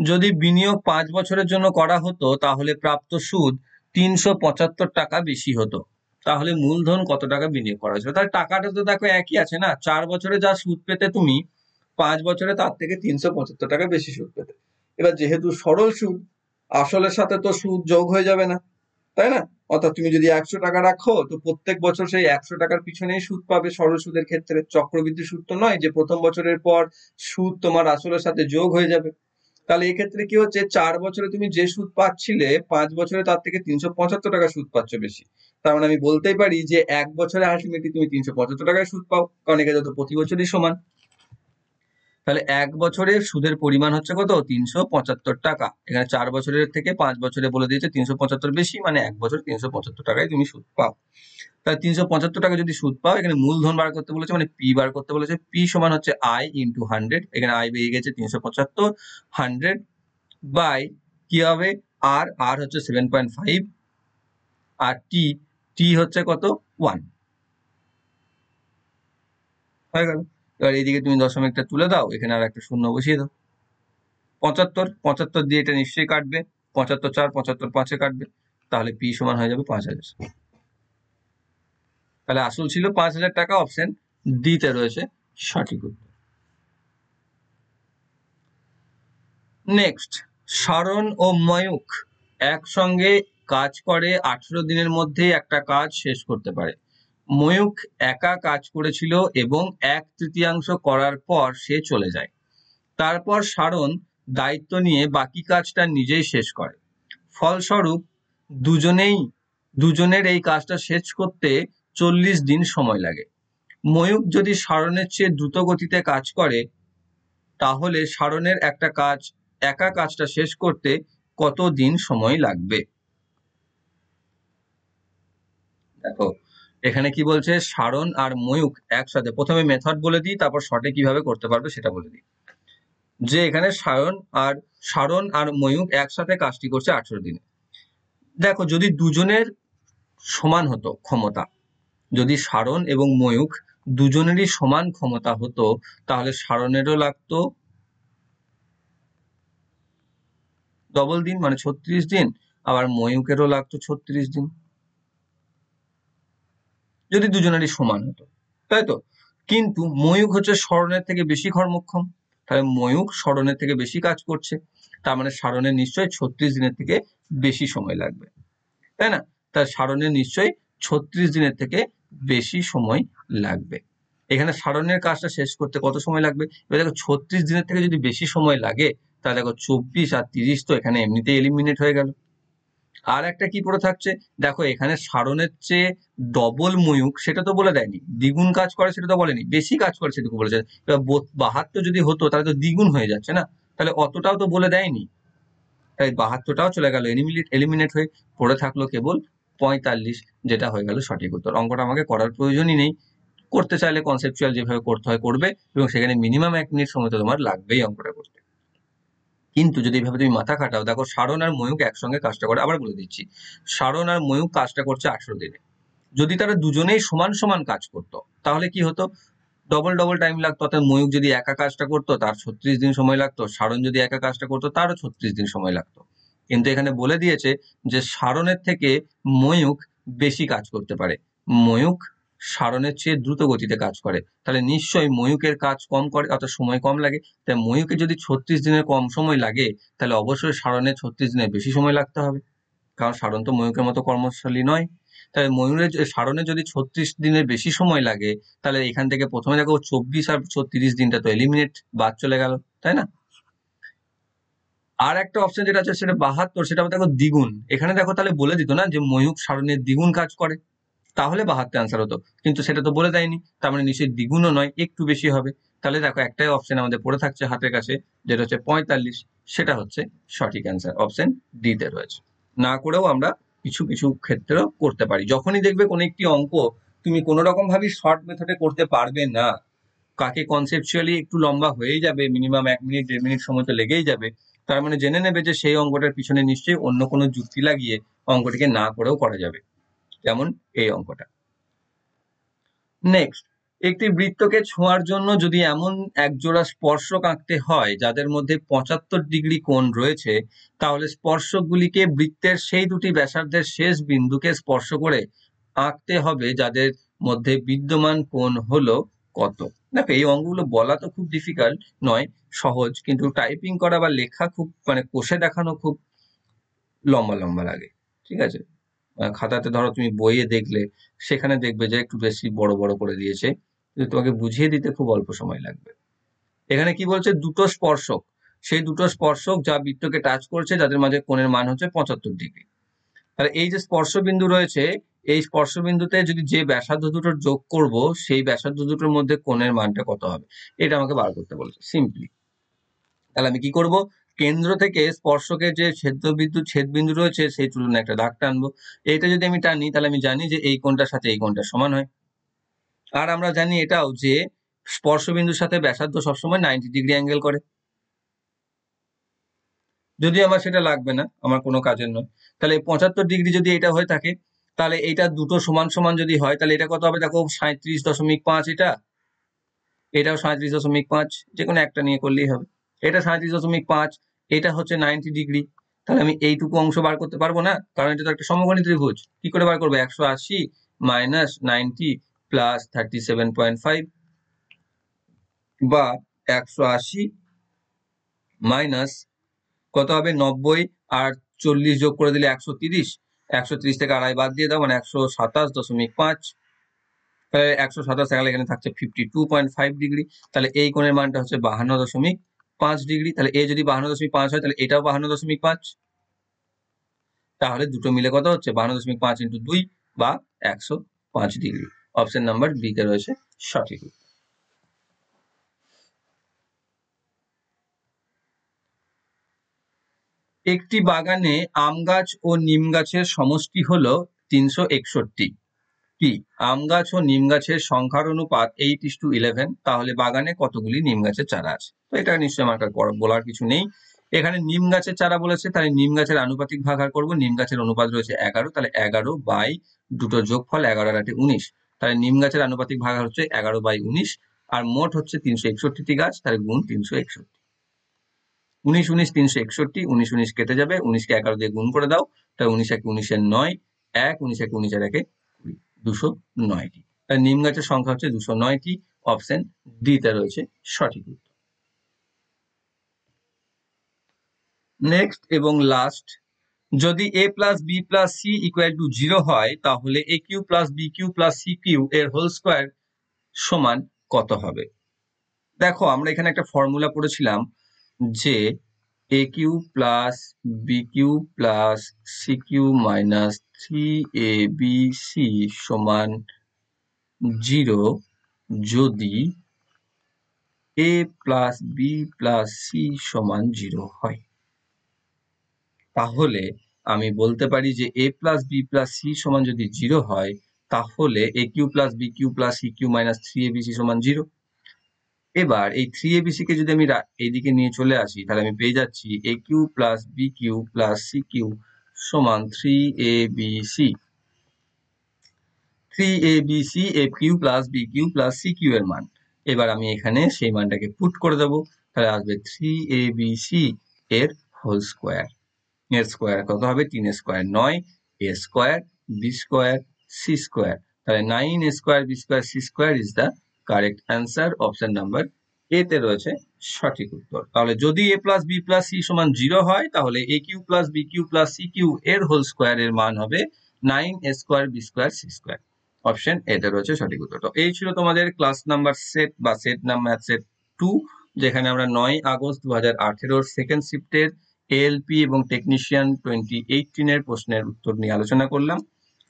যদি বিনিয়োগ পাঁচ বছরের জন্য করা হতো তাহলে প্রাপ্ত সুদ তিনশো পঁচাত্তর টাকা বেশি হতো তাহলে মূলধন কত টাকা বিনিয়োগ করা হয়েছিল তাহলে টাকাটা তো দেখো একই আছে না চার বছরে যা সুদ পেতে তুমি পাঁচ বছরে তার থেকে তিনশো পঁচাত্তর টাকা বেশি সুদ পেতে এবার যেহেতু সরল সুদ আসলের সাথে তো সুদ যোগ হয়ে যাবে না তাই না অর্থাৎ তুমি যদি একশো টাকা রাখো তো প্রত্যেক বছর সেই একশো টাকার পিছনেই সুদ পাবে সরল সুদের ক্ষেত্রে চক্রবৃদ্ধি সুদ তো নয় যে প্রথম বছরের পর সুদ তোমার আসলের সাথে যোগ হয়ে যাবে তাহলে এক্ষেত্রে কি হচ্ছে চার বছরে তুমি যে সুদ পাচ্ছিলে পাঁচ বছরে তার থেকে তিনশো পঁচাত্তর টাকা সুদ পাচ্ছ বেশি তার মানে আমি বলতেই পারি যে এক বছরে আলটিমেটলি তুমি তিনশো পঁচাত্তর টাকায় সুদ পাও কারণ এটা তো প্রতি বছরই সমান তাহলে এক বছরে সুদের পরিমাণ হচ্ছে কত তিনশো পঁচাত্তর টাকা এখানে চার বছরের থেকে পাঁচ বছরে বলে দিয়েছে তিনশো পঁচাত্তর বেশি মানে এক বছর তিনশো পঁচাত্তর টাকায় তুমি সুদ পাও তাহলে তিনশো পঁচাত্তর টাকা যদি সুদ পাও এখানে মূলধন বার করতে বলেছে মানে পি বার করতে বলেছে পি সমান হচ্ছে আই ইন্টু হান্ড্রেড এখানে আই বেড়ে গেছে তিনশো পঁচাত্তর হান্ড্রেড বাই কি হবে আর আর হচ্ছে সেভেন পয়েন্ট ফাইভ আর টি টি হচ্ছে কত ওয়ান হয়ে গেল এবার এইদিকে তুমি দশমিকটা তুলে দাও এখানে আর একটা শূন্য বসিয়ে দাও পঁচাত্তর পঁচাত্তর দিয়ে এটা নিশ্চয়ই কাটবে পঁচাত্তর চার পঁচাত্তর পাঁচে কাটবে তাহলে পি সমান হয়ে যাবে পাঁচ হাজার তাহলে আসল ছিল পাঁচ হাজার টাকা অপশন ডিতে রয়েছে সঠিক উত্তর নেক্সট সারণ ও ময়ূক একসঙ্গে কাজ করে আঠেরো দিনের মধ্যেই একটা কাজ শেষ করতে পারে ময়ূক একা কাজ করেছিল এবং এক তৃতীয়াংশ করার পর সে চলে যায় তারপর সারণ দায়িত্ব নিয়ে বাকি কাজটা নিজেই শেষ করে ফলস্বরূপ দুজনেই দুজনের এই কাজটা শেষ করতে চল্লিশ দিন সময় লাগে ময়ূক যদি সারণের চেয়ে দ্রুত গতিতে কাজ করে তাহলে সারণের একটা কাজ একা কাজটা শেষ করতে কত দিন সময় লাগবে দেখো এখানে কি বলছে সারণ আর ময়ূক একসাথে প্রথমে মেথড বলে দিই তারপর শর্টে কিভাবে করতে পারবে সেটা বলে দিই যে এখানে সারণ আর সারণ আর ময়ূক একসাথে কাজটি করছে আঠেরো দিনে দেখো যদি দুজনের সমান হতো ক্ষমতা যদি সারণ এবং ময়ূক দুজনেরই সমান ক্ষমতা হতো তাহলে সারণেরও লাগতো ডবল দিন মানে ছত্রিশ দিন আবার ময়ূকেরও লাগতো ছত্রিশ দিন যদি দুজনেরই সমান হতো তাই তো কিন্তু ময়ূক হচ্ছে স্মরণের থেকে বেশি কর্মক্ষম তাহলে ময়ূক স্মরণের থেকে বেশি কাজ করছে তার মানে সারণের নিশ্চয়ই ছত্রিশ দিনের থেকে বেশি সময় লাগবে তাই না তার সারণের নিশ্চয়ই ছত্রিশ দিনের থেকে বেশি সময় লাগবে এখানে সারণের কাজটা শেষ করতে কত সময় লাগবে এবার দেখো ছত্রিশ দিনের থেকে যদি বেশি সময় লাগে তাহলে দেখো চব্বিশ আর তিরিশ তো এখানে এমনিতেই এলিমিনেট হয়ে গেল আর একটা কি পড়ে থাকছে দেখো এখানে সারণের চেয়ে ডবল ময়ূক সেটা তো বলে দেয়নি দ্বিগুণ কাজ করে সেটা তো বলেনি বেশি কাজ করে সেটুকু বলেছে এবার বাহাত্তর যদি হতো তাহলে তো দ্বিগুণ হয়ে যাচ্ছে না তাহলে অতটাও তো বলে দেয়নি তাই বাহাত্তরটাও চলে গেল এলিমিনেট এলিমিনেট হয়ে পড়ে থাকলো কেবল পঁয়তাল্লিশ যেটা হয়ে গেল সঠিক উত্তর অঙ্কটা আমাকে করার প্রয়োজনই নেই করতে চাইলে কনসেপচুয়াল যেভাবে করতে হয় করবে এবং সেখানে মিনিমাম এক মিনিট সময় তো তোমার লাগবেই অঙ্কটা করতে কিন্তু যদি এভাবে তুমি মাথা খাটাও দেখো সারণ আর ময়ূক একসঙ্গে কাজটা করে আবার বলে দিচ্ছি সারণ আর ময়ূক কাজটা করছে আঠেরো দিনে যদি তারা দুজনেই সমান সমান কাজ করত তাহলে কি হতো ডবল ডবল টাইম লাগতো অর্থাৎ ময়ূক যদি একা কাজটা করতো তার ছত্রিশ দিন সময় লাগতো সারণ যদি একা কাজটা করতো তারও ছত্রিশ দিন সময় লাগতো কিন্তু এখানে বলে দিয়েছে যে সারণের থেকে ময়ূক বেশি কাজ করতে পারে ময়ূক সারণের চেয়ে দ্রুত গতিতে কাজ করে তাহলে নিশ্চয়ই ময়ূকের কাজ কম করে অর্থাৎ সময় কম লাগে তাই ময়ূকে যদি ছত্রিশ দিনের কম সময় লাগে তাহলে অবশ্যই সারণে ছত্রিশ দিনের বেশি সময় লাগতে হবে কারণ সারণ তো ময়ূকের মতো কর্মশালী নয় তাই ময়ূরের সারণে যদি ছত্রিশ দিনের বেশি সময় লাগে তাহলে এখান থেকে প্রথমে দেখো চব্বিশ আর ছত্রিশ দিনটা তো এলিমিনেট বাদ চলে গেল তাই না আর একটা অপশন যেটা আছে সেটা বাহাত্তর সেটা দেখো দ্বিগুণ এখানে দেখো তাহলে বলে দিত না যে ময়ূক সারণের দ্বিগুণ কাজ করে তাহলে বাহাত্তর অ্যান্সার হতো কিন্তু সেটা তো বলে দেয়নি তার মানে নিশ্চয়ই দ্বিগুণও নয় একটু বেশি হবে তাহলে দেখো একটাই অপশন আমাদের পড়ে থাকছে হাতের কাছে যেটা হচ্ছে পঁয়তাল্লিশ সেটা হচ্ছে সঠিক অ্যান্সার অপশন ডিতে রয়েছে না করেও আমরা কিছু কিছু ক্ষেত্রেও করতে পারি যখনই দেখবে কোনো একটি অঙ্ক তুমি কোনো রকম ভাবে শর্ট মেথডে করতে পারবে না কাকে কনসেপচুয়ালি একটু লম্বা হয়ে যাবে মিনিমাম এক মিনিট দেড় মিনিট সময় তো লেগেই যাবে তার মানে জেনে নেবে যে সেই অঙ্কটার পিছনে নিশ্চয়ই অন্য কোনো যুক্তি লাগিয়ে অঙ্কটিকে না করেও করা যাবে যেমন এই অঙ্কটা নেক্সট একটি বৃত্তকে ছোঁয়ার জন্য যদি এমন একজোড়া স্পর্শক আঁকতে হয় যাদের মধ্যে পঁচাত্তর ডিগ্রি কোণ রয়েছে তাহলে স্পর্শকগুলিকে বৃত্তের সেই দুটি ব্যাসার্ধের শেষ বিন্দুকে স্পর্শ করে আঁকতে হবে যাদের মধ্যে বিদ্যমান কোণ হলো কত দেখো এই অঙ্কগুলো বলা তো খুব ডিফিকাল্ট নয় সহজ কিন্তু টাইপিং করা বা লেখা খুব মানে কোষে দেখানো খুব লম্বা লম্বা লাগে ঠিক আছে খাতাতে ধরো তুমি বইয়ে দেখলে সেখানে দেখবে যে একটু বেশি বড় বড় করে দিয়েছে তোমাকে বুঝিয়ে দিতে খুব অল্প সময় লাগবে এখানে কি বলছে দুটো স্পর্শক সেই দুটো স্পর্শক যা বৃত্তকে টাচ করছে যাদের মাঝে কোণের মান হচ্ছে পঁচাত্তর ডিগ্রি তাহলে এই যে স্পর্শবিন্দু রয়েছে এই স্পর্শবিন্দুতে যদি যে ব্যাসার্ধ দুটোর যোগ করব সেই ব্যাসার্ধ দুটোর মধ্যে কোণের মানটা কত হবে এটা আমাকে বার করতে বলছে সিম্পলি তাহলে আমি কি করব কেন্দ্র থেকে স্পর্শকে যে ছেদ বিদ্যুৎ ছেদ বিন্দু রয়েছে সেই তুলনায় একটা দাগ টানবো এটা যদি আমি টানি তাহলে আমি জানি যে এই কোনটার সাথে এই কোনটার সমান হয় আর আমরা জানি এটাও যে স্পর্শবিন্দুর সাথে ব্যাসার্ধ সবসময় নাইনটি ডিগ্রি অ্যাঙ্গেল করে যদি আমার সেটা লাগবে না আমার কোনো কাজের নয় তাহলে পঁচাত্তর ডিগ্রি যদি এটা হয়ে থাকে তাহলে এটা দুটো সমান সমান যদি হয় তাহলে এটা কত হবে দেখো সাঁত্রিশ দশমিক পাঁচ এটা এটাও সাঁত্রিশ দশমিক পাঁচ যে কোনো একটা নিয়ে করলেই হবে এটা সাঁত্রিশ দশমিক পাঁচ এটা হচ্ছে নাইনটি ডিগ্রি তাহলে আমি এইটুকু অংশ বার করতে পারবো না কারণ এটা তো একটা সমগণিত ত্রিভুজ কি করে বার করবো একশো আশি minus ninety plus thirty seven point five বা একশো আশি মাইনাস কত হবে নব্বই আর চল্লিশ যোগ করে দিলে একশো তিরিশ একশো তিরিশ থেকে আড়াই বাদ দিয়ে দাও মানে একশো সাতাশ দশমিক পাঁচ তাহলে একশো সাতাশ এখানে থাকছে fifty two point five degree তাহলে এই কোণের মানটা হচ্ছে বাহান্ন দশমিক পাঁচ ডিগ্রি তাহলে এ যদি বাহান্ন দশমিক পাঁচ হয় তাহলে এটাও বাহান্ন দশমিক পাঁচ তাহলে দুটো মিলে কত হচ্ছে বাহান্ন দশমিক পাঁচ ইন্টু দুই বা একশো পাঁচ ডিগ্রি অপশন নাম্বার বি তে রয়েছে সঠিক একটি বাগানে আম গাছ ও নিম গাছের সমষ্টি হল তিনশো একষট্টি কি আম গাছ ও নিম গাছের সংখ্যার অনুপাত এইট ইস টু ইলেভেন তাহলে বাগানে কতগুলি নিম গাছের চারা আছে তো এটা নিশ্চয়ই আমার বলার কিছু নেই এখানে নিম গাছের চারা বলেছে তাহলে নিম গাছের আনুপাতিক ভাগার করব নিম গাছের অনুপাত রয়েছে এগারো তাহলে এগারো বাই দুটো যোগ ফল এগারো আটে উনিশ তাহলে নিম গাছের আনুপাতিক ভাগার হচ্ছে এগারো বাই উনিশ আর মোট হচ্ছে তিনশো একষট্টিটি গাছ তাহলে গুণ তিনশো একষট্টি উনিশ উনিশ তিনশো একষট্টি উনিশ উনিশ কেটে যাবে উনিশকে এগারো দিয়ে গুণ করে দাও তাহলে উনিশ এক উনিশের নয় এক উনিশ এক উনিশের একে দুশো নয়টি তার নিম গাছের সংখ্যা হচ্ছে দুশো নয়টি অপশন ডিতে রয়েছে সঠিক উত্তর নেক্সট এবং লাস্ট যদি A plus B plus C equal to zero হয় তাহলে A cube plus B cube plus C cube এর হোল স্কোয়ার সমান কত হবে দেখো আমরা এখানে একটা ফর্মুলা পড়েছিলাম যে A cube plus B cube plus C cube minus three A B C সমান জিরো যদি A plus B plus C সমান জিরো হয় তাহলে আমি বলতে পারি যে A plus B plus C সমান যদি জিরো হয় তাহলে A cube plus B cube plus C cube minus three A B C সমান জিরো এবার এই থ্রি এ বিসি কে যদি আমি এইদিকে নিয়ে চলে আসি তাহলে আমি পেয়ে যাচ্ছি A cube plus B cube plus C cube সমান three A B C three A B C A cube plus B cube plus C cube এর মান এবার আমি এখানে সেই মানটাকে পুট করে দেবো তাহলে আসবে থ্রি এ বি সি এর হোল স্কোয়ার এর স্কোয়ার কত হবে তিন স্কোয়ার নয় A square B square C square তাহলে nine A square B square C square is the correct answer option number A তে রয়েছে সঠিক উত্তর তাহলে যদি A plus B plus C সমান জিরো হয় তাহলে A cube plus B cube plus C cube এর হোল স্কোয়ার এর মান হবে nine A square B square C square option এতে রয়েছে সঠিক উত্তর তো এই ছিল তোমাদের ক্লাস নাম্বার সেট বা সেট নাম্বার সেট টু যেখানে আমরা নয় আগস্ট দু হাজার আঠেরোর সেকেন্ড শিফটের এএলপি এবং টেকনিশিয়ান টোয়েন্টি এইটিনের প্রশ্নের উত্তর নিয়ে আলোচনা করলাম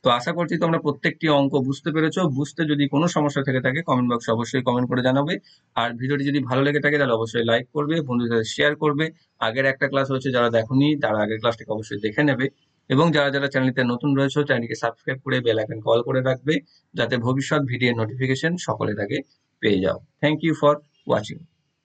তো আশা করছি তোমরা প্রত্যেকটি অঙ্ক বুঝতে পেরেছো বুঝতে যদি কোনো সমস্যা থেকে থাকে কমেন্ট বক্সে অবশ্যই কমেন্ট করে জানাবে আর ভিডিওটি যদি ভালো লেগে থাকে তাহলে অবশ্যই লাইক করবে বন্ধুদের সাথে শেয়ার করবে আগের একটা ক্লাস হয়েছে যারা দেখনি তারা আগের ক্লাসটিকে অবশ্যই দেখে নেবে এবং যারা যারা চ্যানেলতে নতুন রয়েছে চ্যানেলকে সাবস্ক্রাইব করে বেল আইকন কল করে রাখবে যাতে ভবিষ্যৎ ভিডিও নোটিফিকেশন সকলে তাকে পেয়ে যাও থ্যাংক ইউ ফর ওয়াচিং